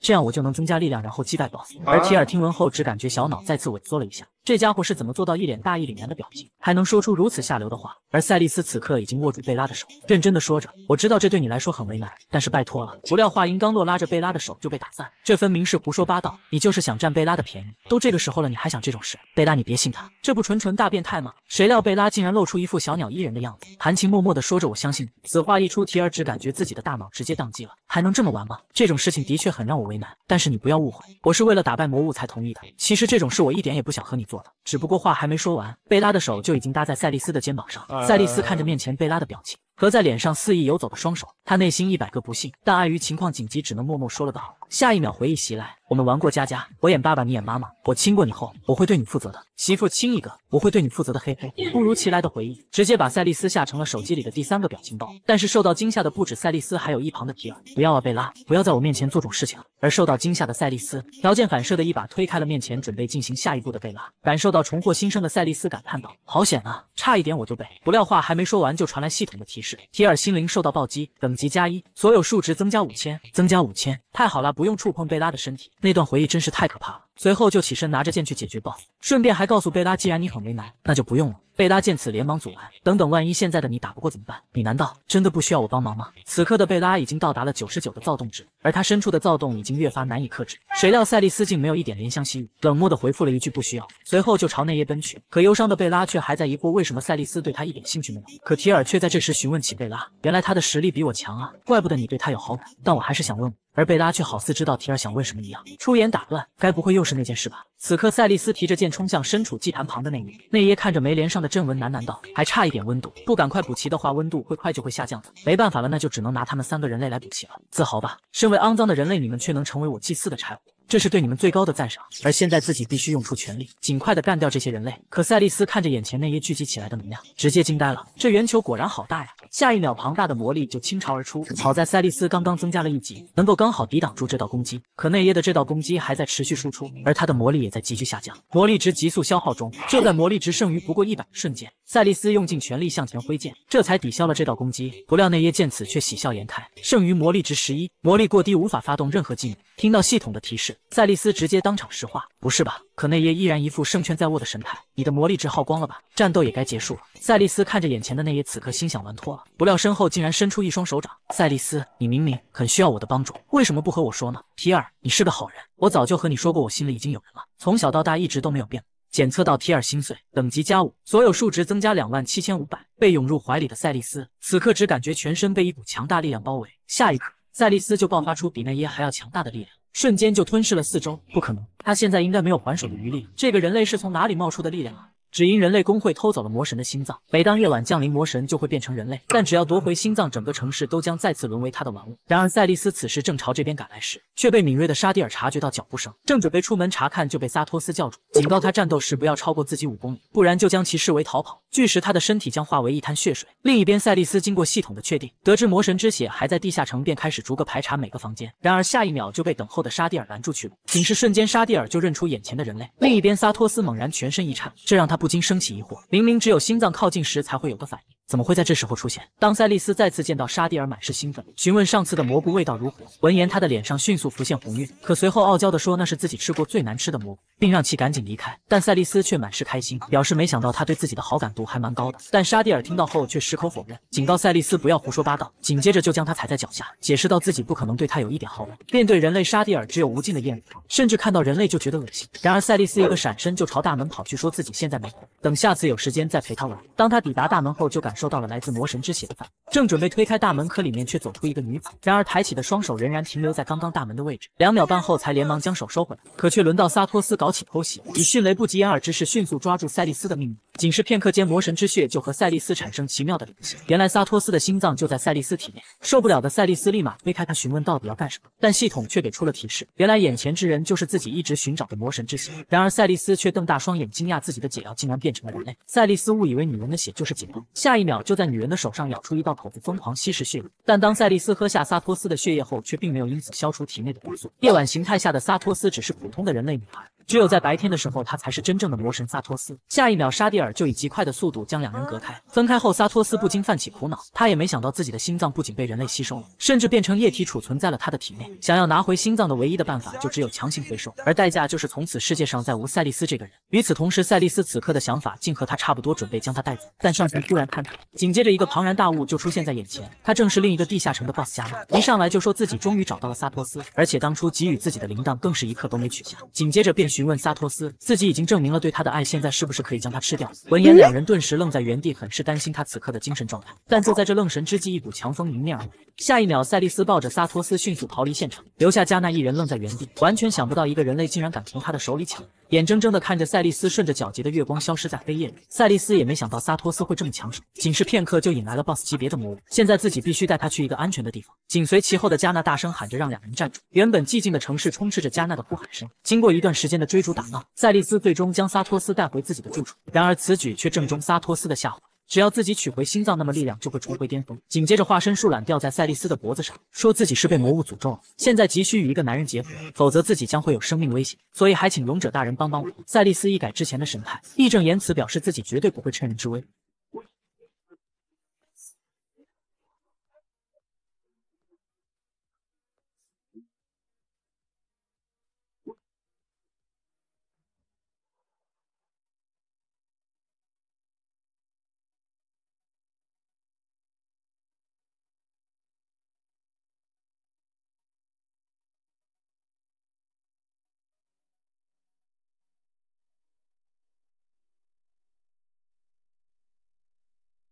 [SPEAKER 1] 这样我就能增加力量，然后击败 boss。”而提尔听闻后，只感觉小脑再次萎缩了一下。这家伙是怎么做到一脸大义凛然的表情，还能说出如此下流的话？而赛丽丝此刻已经握住贝拉的手，认真的说着：“我知道这对你来说很为难，但是拜托了。”不料话音刚落，拉着贝拉的手就被打散，这分明是胡说八道，你就是想占贝拉的便宜。都这个时候了，你还想这种事？贝拉，你别信他，这不纯纯大变态吗？谁料贝拉竟然露出一副小鸟依人的样子，含情脉脉的说着：“我相信你。”此话一出，提尔只感觉自己的大脑直接宕机了，还能这么玩吗？这种事情的确很让我为难，但是你不要误会，我是为了打败魔物才同意的。其实这种事我一点也不想和你做。只不过话还没说完，贝拉的手就已经搭在赛丽斯的肩膀上。赛丽斯看着面前贝拉的表情和在脸上肆意游走的双手，他内心一百个不信，但碍于情况紧急，只能默默说了个好。下一秒，回忆袭来。我们玩过家家，我演爸爸，你演妈妈。我亲过你后，我会对你负责的。媳妇亲一个，我会对你负责的。嘿嘿。突如其来的回忆，直接把赛丽丝吓成了手机里的第三个表情包。但是受到惊吓的不止赛丽丝，还有一旁的提尔。不要啊，贝拉，不要在我面前做种事情而受到惊吓的赛丽丝，条件反射的一把推开了面前准备进行下一步的贝拉。感受到重获新生的赛丽丝感叹道：“好险啊，差一点我就被……”不料话还没说完，就传来系统的提示：提尔心灵受到暴击，等级加一，所有数值增加五千，增加五千。太好了！不用触碰贝拉的身体，那段回忆真是太可怕了。随后就起身拿着剑去解决 BOSS，顺便还告诉贝拉，既然你很为难，那就不用了。贝拉见此连忙阻拦，等等，万一现在的你打不过怎么办？你难道真的不需要我帮忙吗？此刻的贝拉已经到达了九十九的躁动值，而他深处的躁动已经越发难以克制。谁料赛丽斯竟没有一点怜香惜玉，冷漠的回复了一句不需要，随后就朝那夜奔去。可忧伤的贝拉却还在疑惑，为什么赛丽斯对他一点兴趣没有？可提尔却在这时询问起贝拉，原来他的实力比我强啊，怪不得你对他有好感。但我还是想问。而贝拉却好似知道提尔想问什么一样，出言打断：“该不会又是那件事吧？”此刻，赛丽丝提着剑冲向身处祭坛旁的内耶。内耶看着眉帘上的阵纹，喃喃道：“还差一点温度，不赶快补齐的话，温度会快就会下降的。没办法了，那就只能拿他们三个人类来补齐了。自豪吧，身为肮脏的人类，你们却能成为我祭祀的柴火。”这是对你们最高的赞赏，而现在自己必须用出全力，尽快的干掉这些人类。可赛丽丝看着眼前那耶聚集起来的能量，直接惊呆了。这圆球果然好大呀！下一秒，庞大的魔力就倾巢而出。好在赛丽丝刚刚增加了一级，能够刚好抵挡住这道攻击。可内耶的这道攻击还在持续输出，而他的魔力也在急剧下降，魔力值急速消耗中。就在魔力值剩余不过一百的瞬间，赛丽丝用尽全力向前挥剑，这才抵消了这道攻击。不料内耶见此却喜笑颜开，剩余魔力值十一，魔力过低无法发动任何技能。听到系统的提示。赛利斯直接当场石化，不是吧？可那耶依然一副胜券在握的神态。你的魔力值耗光了吧？战斗也该结束了。赛利斯看着眼前的内耶，此刻心想完脱了。不料身后竟然伸出一双手掌。赛利斯，你明明很需要我的帮助，为什么不和我说呢？皮尔，你是个好人，我早就和你说过，我心里已经有人了，从小到大一直都没有变。检测到皮尔心碎，等级加五，所有数值增加两万七千五百。被涌入怀里的赛利斯，此刻只感觉全身被一股强大力量包围。下一刻，赛利斯就爆发出比那耶还要强大的力量。瞬间就吞噬了四周，不可能，他现在应该没有还手的余力。这个人类是从哪里冒出的力量啊？只因人类工会偷走了魔神的心脏，每当夜晚降临，魔神就会变成人类。但只要夺回心脏，整个城市都将再次沦为他的玩物。然而赛利斯此时正朝这边赶来时，却被敏锐的沙迪尔察觉到脚步声，正准备出门查看，就被萨托斯叫住，警告他战斗时不要超过自己五公里，不然就将其视为逃跑。巨石，他的身体将化为一滩血水。另一边，赛利斯经过系统的确定，得知魔神之血还在地下城，便开始逐个排查每个房间。然而下一秒就被等候的沙蒂尔拦住去路。仅是瞬间，沙蒂尔就认出眼前的人类。另一边，萨托斯猛然全身一颤，这让他不禁升起疑惑：明明只有心脏靠近时才会有个反应。怎么会在这时候出现？当塞利斯再次见到沙蒂尔，满是兴奋，询问上次的蘑菇味道如何。闻言，他的脸上迅速浮现红晕，可随后傲娇地说那是自己吃过最难吃的蘑菇，并让其赶紧离开。但塞利斯却满是开心，表示没想到他对自己的好感度还蛮高的。但沙蒂尔听到后却矢口否认，警告塞利斯不要胡说八道。紧接着就将他踩在脚下，解释到自己不可能对他有一点好感。面对人类，沙蒂尔只有无尽的厌恶，甚至看到人类就觉得恶心。然而塞利斯一个闪身就朝大门跑去，说自己现在没等下次有时间再陪他玩。当他抵达大门后就赶。受到了来自魔神之血的反，正准备推开大门，可里面却走出一个女子。然而抬起的双手仍然停留在刚刚大门的位置，两秒半后才连忙将手收回来。可却轮到萨托斯搞起偷袭，以迅雷不及掩耳之势迅速抓住赛丽斯的命运。仅是片刻间，魔神之血就和赛丽斯产生奇妙的联系。原来萨托斯的心脏就在赛丽斯体内，受不了的赛丽斯立马推开他，询问到底要干什么。但系统却给出了提示，原来眼前之人就是自己一直寻找的魔神之血。然而赛丽斯却瞪大双眼，惊讶自己的解药竟然变成了人类。赛丽斯误以为女人的血就是解药，下一。秒就在女人的手上咬出一道口子，疯狂吸食血液。但当赛丽斯喝下萨托斯的血液后，却并没有因此消除体内的毒素。夜晚形态下的萨托斯只是普通的人类女孩。只有在白天的时候，他才是真正的魔神萨托斯。下一秒，沙蒂尔就以极快的速度将两人隔开。分开后，萨托斯不禁泛起苦恼，他也没想到自己的心脏不仅被人类吸收了，甚至变成液体储存在了他的体内。想要拿回心脏的唯一的办法，就只有强行回收，而代价就是从此世界上再无赛利斯这个人。与此同时，赛利斯此刻的想法竟和他差不多，准备将他带走。但上前突然坍塌，紧接着一个庞然大物就出现在眼前，他正是另一个地下城的 BOSS 加纳。一上来就说自己终于找到了萨托斯，而且当初给予自己的铃铛更是一刻都没取下。紧接着便。询问萨托斯，自己已经证明了对他的爱，现在是不是可以将他吃掉？闻言，两人顿时愣在原地，很是担心他此刻的精神状态。但就在这愣神之际，一股强风迎面而来，下一秒，赛丽丝抱着萨托斯迅速逃离现场，留下加纳一人愣在原地，完全想不到一个人类竟然敢从他的手里抢。眼睁睁地看着赛丽斯顺着皎洁的月光消失在黑夜里，赛丽斯也没想到萨托斯会这么抢手，仅是片刻就引来了 boss 级别的魔物。现在自己必须带他去一个安全的地方。紧随其后的加纳大声喊着让两人站住。原本寂静的城市充斥着加纳的呼喊声。经过一段时间的追逐打闹，赛丽斯最终将萨托斯带回自己的住处。然而此举却正中萨托斯的下怀。只要自己取回心脏，那么力量就会重回巅峰。紧接着化身树懒吊在赛利斯的脖子上，说自己是被魔物诅咒了，现在急需与一个男人结合，否则自己将会有生命危险。所以还请勇者大人帮帮我。赛利斯一改之前的神态，义正言辞表示自己绝对不会趁人之危。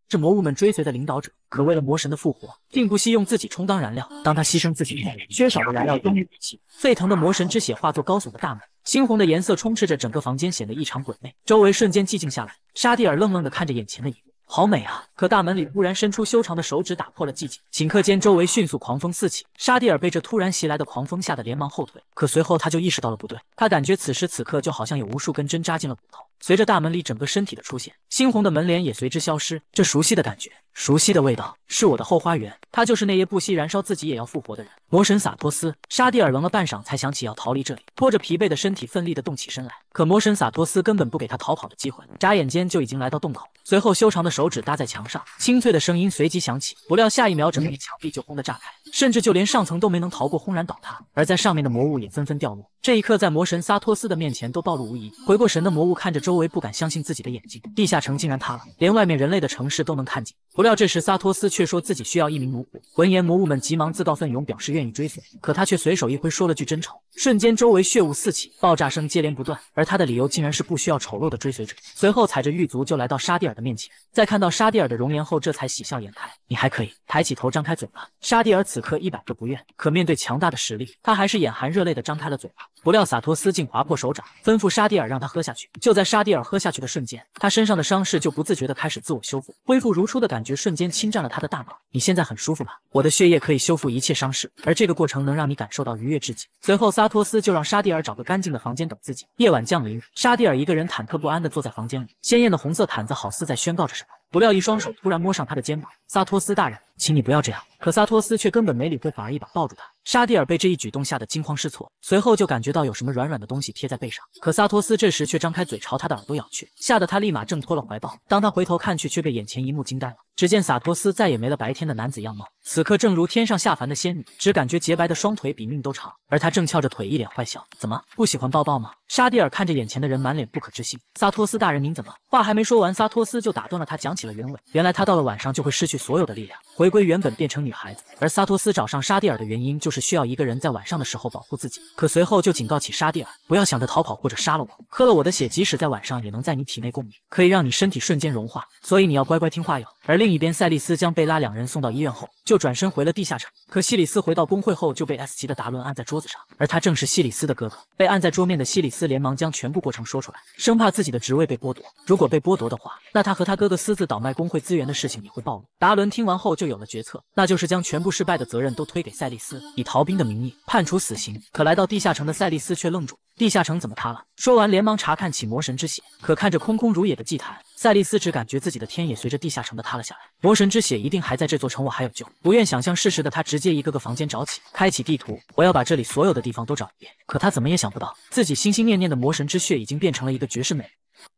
[SPEAKER 1] 这魔物们追随的领导者，可为了魔神的复活，并不惜用自己充当燃料。当他牺牲自己后，缺少的燃料终于补齐，沸腾的魔神之血化作高耸的大门，猩红的颜色充斥着整个房间，显得异常鬼魅。周围瞬间寂静下来，沙蒂尔愣愣地看着眼前的影。好美啊！可大门里忽然伸出修长的手指，打破了寂静。顷刻间，周围迅速狂风四起，沙蒂尔被这突然袭来的狂风吓得连忙后退。可随后他就意识到了不对，他感觉此时此刻就好像有无数根针扎进了骨头。随着大门里整个身体的出现，猩红的门帘也随之消失。这熟悉的感觉。熟悉的味道，是我的后花园。他就是那夜不惜燃烧自己也要复活的人，魔神萨托斯。沙蒂尔愣了半晌，才想起要逃离这里，拖着疲惫的身体奋力的动起身来。可魔神萨托斯根本不给他逃跑的机会，眨眼间就已经来到洞口，随后修长的手指搭在墙上，清脆的声音随即响起。不料下一秒，整面墙壁就轰的炸开，甚至就连上层都没能逃过轰然倒塌，而在上面的魔物也纷纷掉落。这一刻，在魔神萨托斯的面前都暴露无遗。回过神的魔物看着周围，不敢相信自己的眼睛，地下城竟然塌了，连外面人类的城市都能看见。不料这时，萨托斯却说自己需要一名奴仆。闻言，魔物们急忙自告奋勇，表示愿意追随。可他却随手一挥，说了句“真丑”，瞬间周围血雾四起，爆炸声接连不断。而他的理由竟然是不需要丑陋的追随者。随后踩着狱卒就来到沙蒂尔的面前，在看到沙蒂尔的容颜后，这才喜笑颜开。你还可以抬起头，张开嘴巴。沙蒂尔此刻一百个不愿，可面对强大的实力，他还是眼含热泪的张开了嘴巴。不料萨托斯竟划破手掌，吩咐沙蒂尔让他喝下去。就在沙蒂尔喝下去的瞬间，他身上的伤势就不自觉的开始自我修复，恢复如初的感觉瞬间侵占了他的大脑。你现在很舒服吧？我的血液可以修复一切伤势，而这个过程能让你感受到愉悦至极。随后萨托斯就让沙蒂尔找个干净的房间等自己。夜晚降临，沙蒂尔一个人忐忑不安的坐在房间里，鲜艳的红色毯子好似在宣告着什么。不料一双手突然摸上他的肩膀，萨托斯大人。请你不要这样，可萨托斯却根本没理会，反而一把抱住他。沙蒂尔被这一举动吓得惊慌失措，随后就感觉到有什么软软的东西贴在背上。可萨托斯这时却张开嘴朝他的耳朵咬去，吓得他立马挣脱了怀抱。当他回头看去，却被眼前一幕惊呆了。只见萨托斯再也没了白天的男子样貌，此刻正如天上下凡的仙女，只感觉洁白的双腿比命都长，而他正翘着腿，一脸坏笑。怎么不喜欢抱抱吗？沙蒂尔看着眼前的人，满脸不可置信。萨托斯大人，您怎么？话还没说完，萨托斯就打断了他，讲起了原委。原来他到了晚上就会失去所有的力量。回归原本变成女孩子，而萨托斯找上沙蒂尔的原因就是需要一个人在晚上的时候保护自己，可随后就警告起沙蒂尔，不要想着逃跑或者杀了我，喝了我的血，即使在晚上也能在你体内共鸣，可以让你身体瞬间融化，所以你要乖乖听话哟。而另一边，塞利斯将贝拉两人送到医院后，就转身回了地下城。可西里斯回到工会后就被 S 级的达伦按在桌子上，而他正是西里斯的哥哥。被按在桌面的西里斯连忙将全部过程说出来，生怕自己的职位被剥夺。如果被剥夺的话，那他和他哥哥私自倒卖工会资源的事情也会暴露。达伦听完后就有。有了决策，那就是将全部失败的责任都推给赛丽丝，以逃兵的名义判处死刑。可来到地下城的赛丽丝却愣住，地下城怎么塌了？说完，连忙查看起魔神之血。可看着空空如也的祭坛，赛丽丝只感觉自己的天也随着地下城的塌了下来。魔神之血一定还在这座城，我还有救。不愿想象事实的他，直接一个个房间找起，开启地图，我要把这里所有的地方都找一遍。可他怎么也想不到，自己心心念念的魔神之血已经变成了一个绝世美。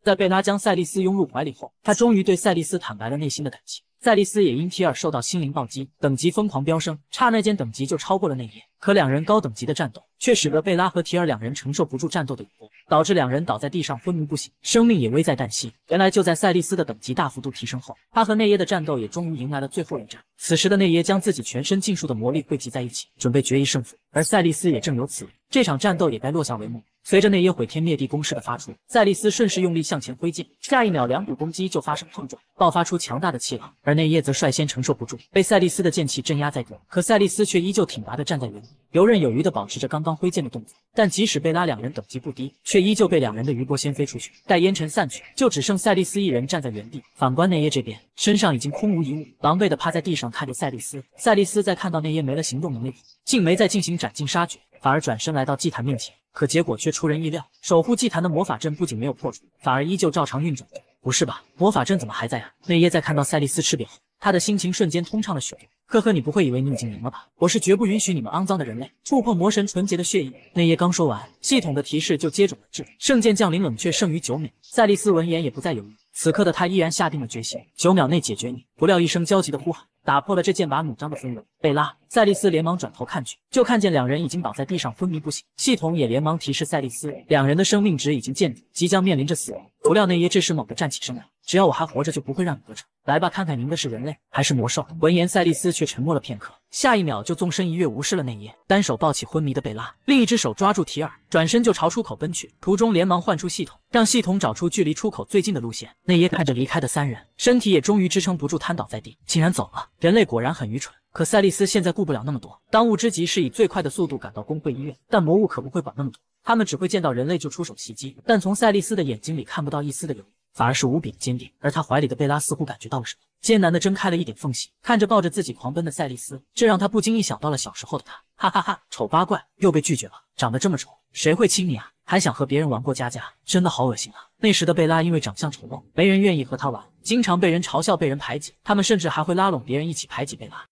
[SPEAKER 1] 在贝拉将赛丽丝拥入怀里后，他终于对赛丽斯坦白了内心的感情。赛丽斯也因提尔受到心灵暴击，等级疯狂飙升，刹那间等级就超过了内耶。可两人高等级的战斗却使得贝拉和提尔两人承受不住战斗的余波，导致两人倒在地上昏迷不醒，生命也危在旦夕。原来就在赛丽斯的等级大幅度提升后，他和内耶的战斗也终于迎来了最后一战。此时的内耶将自己全身尽数的魔力汇集在一起，准备决一胜负，而赛丽斯也正由此。这场战斗也该落下帷幕。随着内耶毁天灭地攻势的发出，赛利斯顺势用力向前挥剑，下一秒两股攻击就发生碰撞，爆发出强大的气浪。而内耶则率先承受不住，被赛利斯的剑气镇压在地。可赛利斯却依旧挺拔的站在原地，游刃有余的保持着刚刚挥剑的动作。但即使贝拉两人等级不低，却依旧被两人的余波掀飞出去。待烟尘散去，就只剩赛利斯一人站在原地。反观内耶这边，身上已经空无一物，狼狈的趴在地上看着赛利斯。赛利斯在看到内耶没了行动能力，竟没再进行斩尽杀绝。反而转身来到祭坛面前，可结果却出人意料，守护祭坛的魔法阵不仅没有破除，反而依旧照常运转。不是吧？魔法阵怎么还在啊？内耶在看到赛利斯吃瘪后，他的心情瞬间通畅了许多。呵呵，你不会以为你已经赢了吧？我是绝不允许你们肮脏的人类触碰魔神纯洁的血液。内耶刚说完，系统的提示就接踵而至，圣剑降临冷却剩余九秒。赛利斯闻言也不再犹豫，此刻的他依然下定了决心，九秒内解决你。不料一声焦急的呼喊打破了这剑拔弩张的氛围，贝拉。赛丽斯连忙转头看去，就看见两人已经倒在地上昏迷不醒。系统也连忙提示赛丽斯，两人的生命值已经见底，即将面临着死亡。不料内耶这时猛地站起身来，只要我还活着，就不会让你得逞。来吧，看看您的是人类还是魔兽。闻言，赛丽斯却沉默了片刻，下一秒就纵身一跃，无视了那耶，单手抱起昏迷的贝拉，另一只手抓住提尔，转身就朝出口奔去。途中连忙唤出系统，让系统找出距离出口最近的路线。那耶看着离开的三人，身体也终于支撑不住，瘫倒在地，竟然走了。人类果然很愚蠢。可赛丽斯现在顾不了那么多，当务之急是以最快的速度赶到工会医院。但魔物可不会管那么多，他们只会见到人类就出手袭击。但从赛丽斯的眼睛里看不到一丝的犹豫，反而是无比的坚定。而他怀里的贝拉似乎感觉到了什么，艰难地睁开了一点缝隙，看着抱着自己狂奔的赛丽斯，这让他不经意想到了小时候的他。哈哈哈，丑八怪又被拒绝了，长得这么丑，谁会亲你啊？还想和别人玩过家家，真的好恶心啊！那时的贝拉因为长相丑陋，没人愿意和他玩，经常被人嘲笑、被人排挤，他们甚至还会拉拢别人一起排挤贝拉。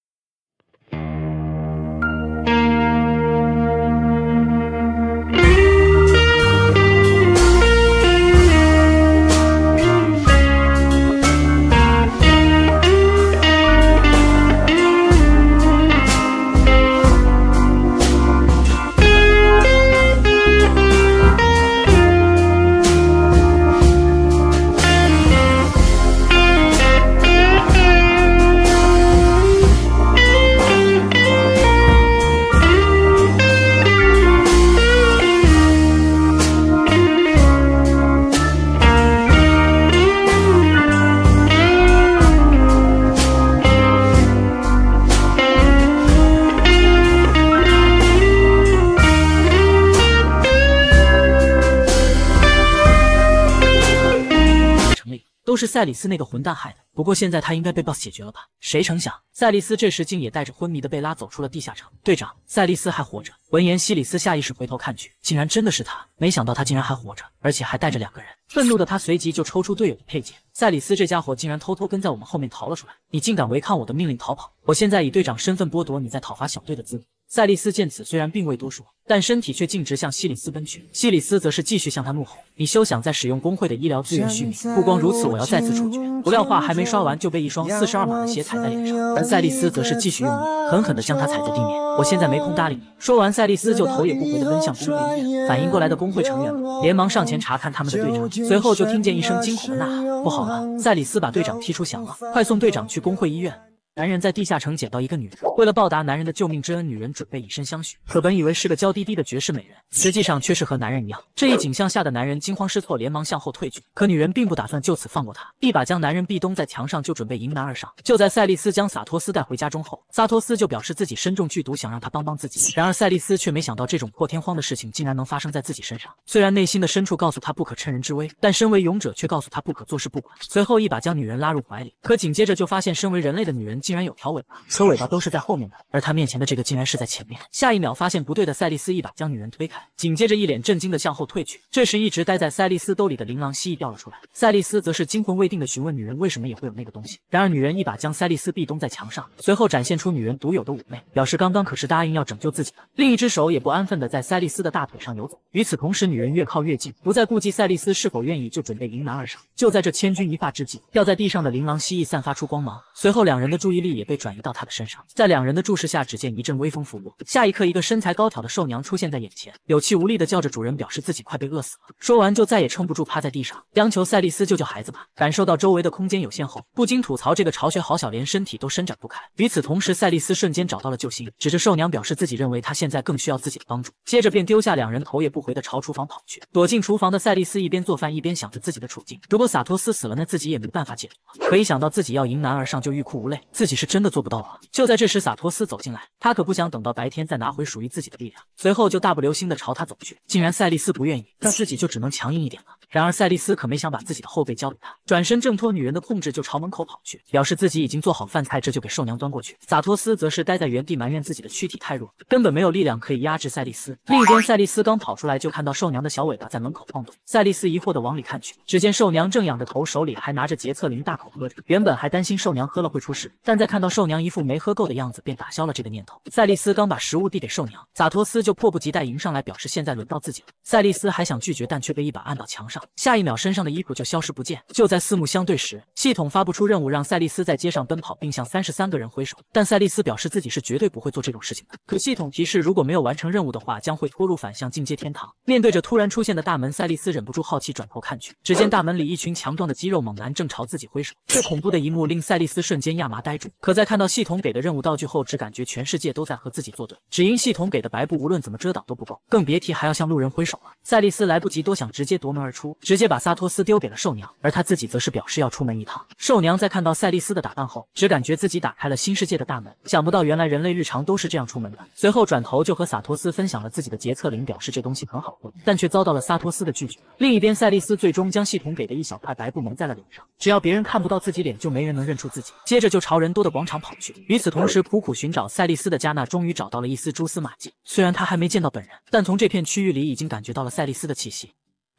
[SPEAKER 1] 赛里斯那个混蛋害的，不过现在他应该被 BOSS 解决了吧？谁成想，赛里斯这时竟也带着昏迷的贝拉走出了地下城。队长，赛里斯还活着。闻言，西里斯下意识回头看去，竟然真的是他。没想到他竟然还活着，而且还带着两个人。愤怒的他随即就抽出队友的佩剑。赛里斯这家伙竟然偷偷跟在我们后面逃了出来，你竟敢违抗我的命令逃跑！我现在以队长身份剥夺你在讨伐小队的资格。赛利斯见此，虽然并未多说，但身体却径直向西里斯奔去。西里斯则是继续向他怒吼：“你休想再使用工会的医疗资源续命！不光如此，我要再次处决！”不料话还没说完，就被一双四十二码的鞋踩在脸上。而赛利斯则是继续用力，狠狠地将他踩在地面。我现在没空搭理你。”说完，赛利斯就头也不回地奔向工会医院。反应过来的工会成员们连忙上前查看他们的队长，随后就听见一声惊恐的呐喊：“不好了！赛丽斯把队长踢出翔了！快送队长去工会医院！”男人在地下城捡到一个女人，为了报答男人的救命之恩，女人准备以身相许。可本以为是个娇滴滴的绝世美人，实际上却是和男人一样。这一景象吓得男人惊慌失措，连忙向后退去。可女人并不打算就此放过他，一把将男人壁咚在墙上，就准备迎难而上。就在赛利斯将萨托斯带回家中后，萨托斯就表示自己身中剧毒，想让他帮帮自己。然而赛利斯却没想到这种破天荒的事情竟然能发生在自己身上。虽然内心的深处告诉他不可趁人之危，但身为勇者却告诉他不可坐视不管。随后一把将女人拉入怀里，可紧接着就发现身为人类的女人。竟然有条尾巴，可尾巴都是在后面的，而他面前的这个竟然是在前面。下一秒发现不对的赛丽斯一把将女人推开，紧接着一脸震惊的向后退去。这时一直待在赛丽斯兜里的琳琅蜥蜴掉了出来，赛丽斯则是惊魂未定的询问女人为什么也会有那个东西。然而女人一把将赛丽斯壁咚在墙上，随后展现出女人独有的妩媚，表示刚刚可是答应要拯救自己的。另一只手也不安分的在赛丽斯的大腿上游走。与此同时，女人越靠越近，不再顾及赛丽斯是否愿意，就准备迎难而上。就在这千钧一发之际，掉在地上的琳琅蜥蜴散发出光芒，随后两人的注意。注意力也被转移到他的身上，在两人的注视下，只见一阵微风拂过，下一刻，一个身材高挑的瘦娘出现在眼前，有气无力的叫着主人，表示自己快被饿死了。说完就再也撑不住，趴在地上央求赛丽丝救救孩子吧。感受到周围的空间有限后，不禁吐槽这个巢穴好小，连身体都伸展不开。与此同时，赛丽丝瞬间找到了救星，指着瘦娘表示自己认为她现在更需要自己的帮助。接着便丢下两人，头也不回的朝厨房跑去。躲进厨房的赛丽丝一边做饭，一边想着自己的处境。如果萨托斯死了，那自己也没办法解脱。可一想到自己要迎难而上，就欲哭无泪。自己是真的做不到啊！就在这时，萨托斯走进来，他可不想等到白天再拿回属于自己的力量。随后就大步流星的朝他走去。竟然赛丽斯不愿意，那自己就只能强硬一点了。然而赛丽斯可没想把自己的后背交给他，转身挣脱女人的控制，就朝门口跑去，表示自己已经做好饭菜，这就给瘦娘端过去。萨托斯则是待在原地埋怨自己的躯体太弱，根本没有力量可以压制赛丽斯。另一边，赛丽斯刚跑出来，就看到瘦娘的小尾巴在门口晃动。赛丽斯疑惑的往里看去，只见瘦娘正仰着头，手里还拿着洁厕灵，大口喝着。原本还担心瘦娘喝了会出事，但在看到兽娘一副没喝够的样子，便打消了这个念头。赛丽斯刚把食物递给兽娘，洒托斯就迫不及待迎上来，表示现在轮到自己了。赛丽斯还想拒绝，但却被一把按到墙上，下一秒身上的衣服就消失不见。就在四目相对时，系统发布出任务，让赛丽斯在街上奔跑，并向三十三个人挥手。但赛丽斯表示自己是绝对不会做这种事情的。可系统提示，如果没有完成任务的话，将会拖入反向进阶天堂。面对着突然出现的大门，赛丽斯忍不住好奇，转头看去，只见大门里一群强壮的肌肉猛男正朝自己挥手。这恐怖的一幕令赛丽斯瞬间亚麻呆住。可在看到系统给的任务道具后，只感觉全世界都在和自己作对，只因系统给的白布无论怎么遮挡都不够，更别提还要向路人挥手了。赛丽斯来不及多想，直接夺门而出，直接把萨托斯丢给了兽娘，而他自己则是表示要出门一趟。兽娘在看到赛丽斯的打扮后，只感觉自己打开了新世界的大门，想不到原来人类日常都是这样出门的。随后转头就和萨托斯分享了自己的杰策灵，表示这东西很好喝，但却遭到了萨托斯的拒绝。另一边，赛丽斯最终将系统给的一小块白布蒙在了脸上，只要别人看不到自己脸，就没人能认出自己。接着就朝人。多的广场跑去。与此同时，苦苦寻找赛丽斯的加纳终于找到了一丝蛛丝马迹。虽然他还没见到本人，但从这片区域里已经感觉到了赛丽斯的气息。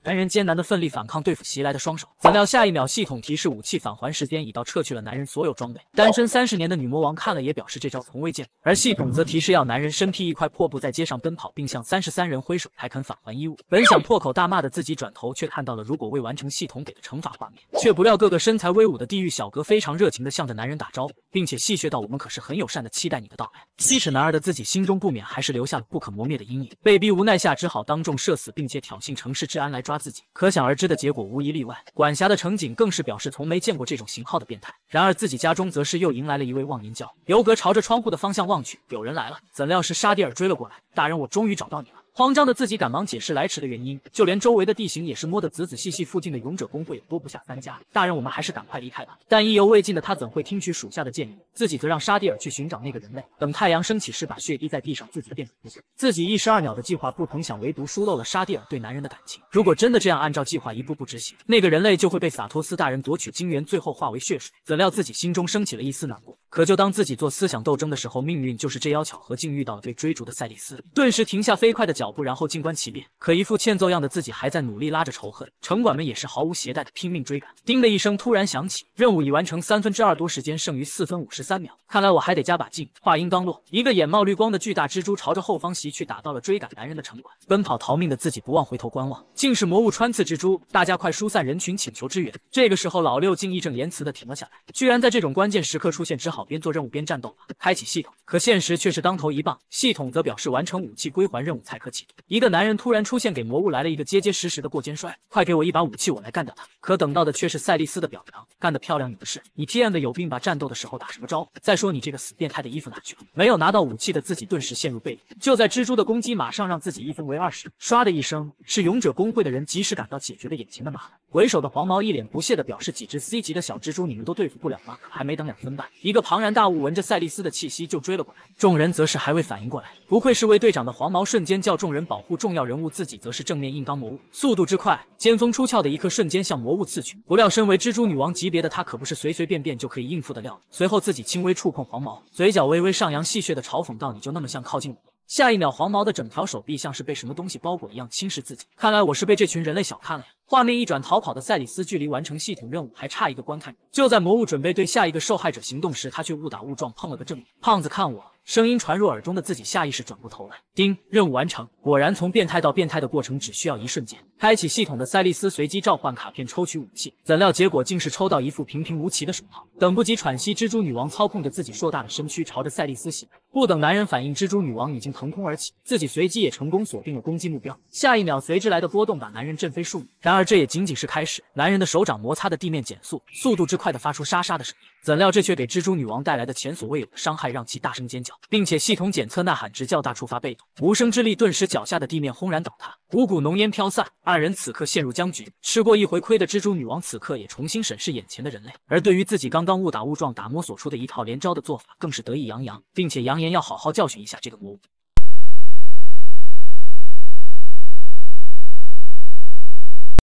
[SPEAKER 1] 男人艰难的奋力反抗，对付袭来的双手。怎料下一秒，系统提示武器返还时间已到，撤去了男人所有装备。单身三十年的女魔王看了也表示这招从未见。过，而系统则提示要男人身披一块破布，在街上奔跑，并向三十三人挥手才肯返还衣物。本想破口大骂的自己，转头却看到了如果未完成系统给的惩罚画面，却不料各个身材威武的地狱小哥非常热情的向着男人打招呼，并且戏谑道：“我们可是很友善的，期待你的到来。”七尺男儿的自己心中不免还是留下了不可磨灭的阴影。被逼无奈下，只好当众射死，并且挑衅城市治安来抓。自己可想而知的结果无一例外，管辖的乘警更是表示从没见过这种型号的变态。然而自己家中则是又迎来了一位忘年交。尤格朝着窗户的方向望去，有人来了。怎料是沙迪尔追了过来，大人，我终于找到你了。慌张的自己赶忙解释来迟的原因，就连周围的地形也是摸得仔仔细细。附近的勇者工会有多不下三家，大人，我们还是赶快离开吧。但意犹未尽的他怎会听取属下的建议，自己则让沙蒂尔去寻找那个人类。等太阳升起时，把血滴在地上，自己的成血自己一石二鸟的计划不曾想，唯独疏漏了沙蒂尔对男人的感情。如果真的这样，按照计划一步步执行，那个人类就会被萨托斯大人夺取精元，最后化为血水。怎料自己心中升起了一丝难过。可就当自己做思想斗争的时候，命运就是这妖巧，合竟遇到了被追逐的赛丽丝，顿时停下飞快的脚步，然后静观其变。可一副欠揍样的自己还在努力拉着仇恨，城管们也是毫无懈怠的拼命追赶。叮的一声突然响起，任务已完成三分之二，多时间剩余四分五十三秒，看来我还得加把劲。话音刚落，一个眼冒绿光的巨大蜘蛛朝着后方袭去，打到了追赶男人的城管，奔跑逃命的自己不忘回头观望，竟是魔物穿刺蜘蛛，大家快疏散人群，请求支援。这个时候老六竟义正言辞的停了下来，居然在这种关键时刻出现，只好。边做任务边战斗开启系统，可现实却是当头一棒，系统则表示完成武器归还任务才可启动。一个男人突然出现，给魔物来了一个结结实实的过肩摔，快给我一把武器，我来干掉他。可等到的却是赛丽斯的表扬，干得漂亮，有的是。你 T M 的有病吧？战斗的时候打什么招？再说你这个死变态的衣服哪去了？没有拿到武器的自己顿时陷入被动。就在蜘蛛的攻击马上让自己一分为二时，唰的一声，是勇者工会的人及时赶到，解决了眼前的麻烦。为首的黄毛一脸不屑的表示，几只 C 级的小蜘蛛你们都对付不了吗？还没等两分半，一个旁。庞然大物闻着赛丽丝的气息就追了过来，众人则是还未反应过来。不愧是卫队长的黄毛，瞬间叫众人保护重要人物，自己则是正面硬刚魔物，速度之快，尖锋出鞘的一刻瞬间向魔物刺去。不料，身为蜘蛛女王级别的他可不是随随便便就可以应付的料。随后，自己轻微触碰黄毛，嘴角微微上扬，戏谑的嘲讽道：“你就那么想靠近我？”下一秒，黄毛的整条手臂像是被什么东西包裹一样侵蚀自己，看来我是被这群人类小看了呀。画面一转，逃跑的赛里斯距离完成系统任务还差一个观看。就在魔物准备对下一个受害者行动时，他却误打误撞碰了个正着。胖子看我，声音传入耳中的自己下意识转过头来。叮，任务完成。果然，从变态到变态的过程只需要一瞬间。开启系统的赛丽斯随机召唤卡片抽取武器，怎料结果竟是抽到一副平平无奇的手套。等不及喘息，蜘蛛女王操控着自己硕大的身躯朝着赛丽斯袭来。不等男人反应，蜘蛛女王已经腾空而起，自己随即也成功锁定了攻击目标。下一秒随之来的波动把男人震飞数米。然而这也仅仅是开始，男人的手掌摩擦的地面减速，速度之快的发出沙沙的声音。怎料这却给蜘蛛女王带来的前所未有的伤害，让其大声尖叫，并且系统检测呐喊值较大触发被动无声之力，顿时脚下的地面轰然倒塌，五股浓烟飘散。二人此刻陷入僵局。吃过一回亏的蜘蛛女王此刻也重新审视眼前的人类，而对于自己刚刚误打误撞打摸索出的一套连招的做法，更是得意洋洋，并且扬言。要好好教训一下这个魔物。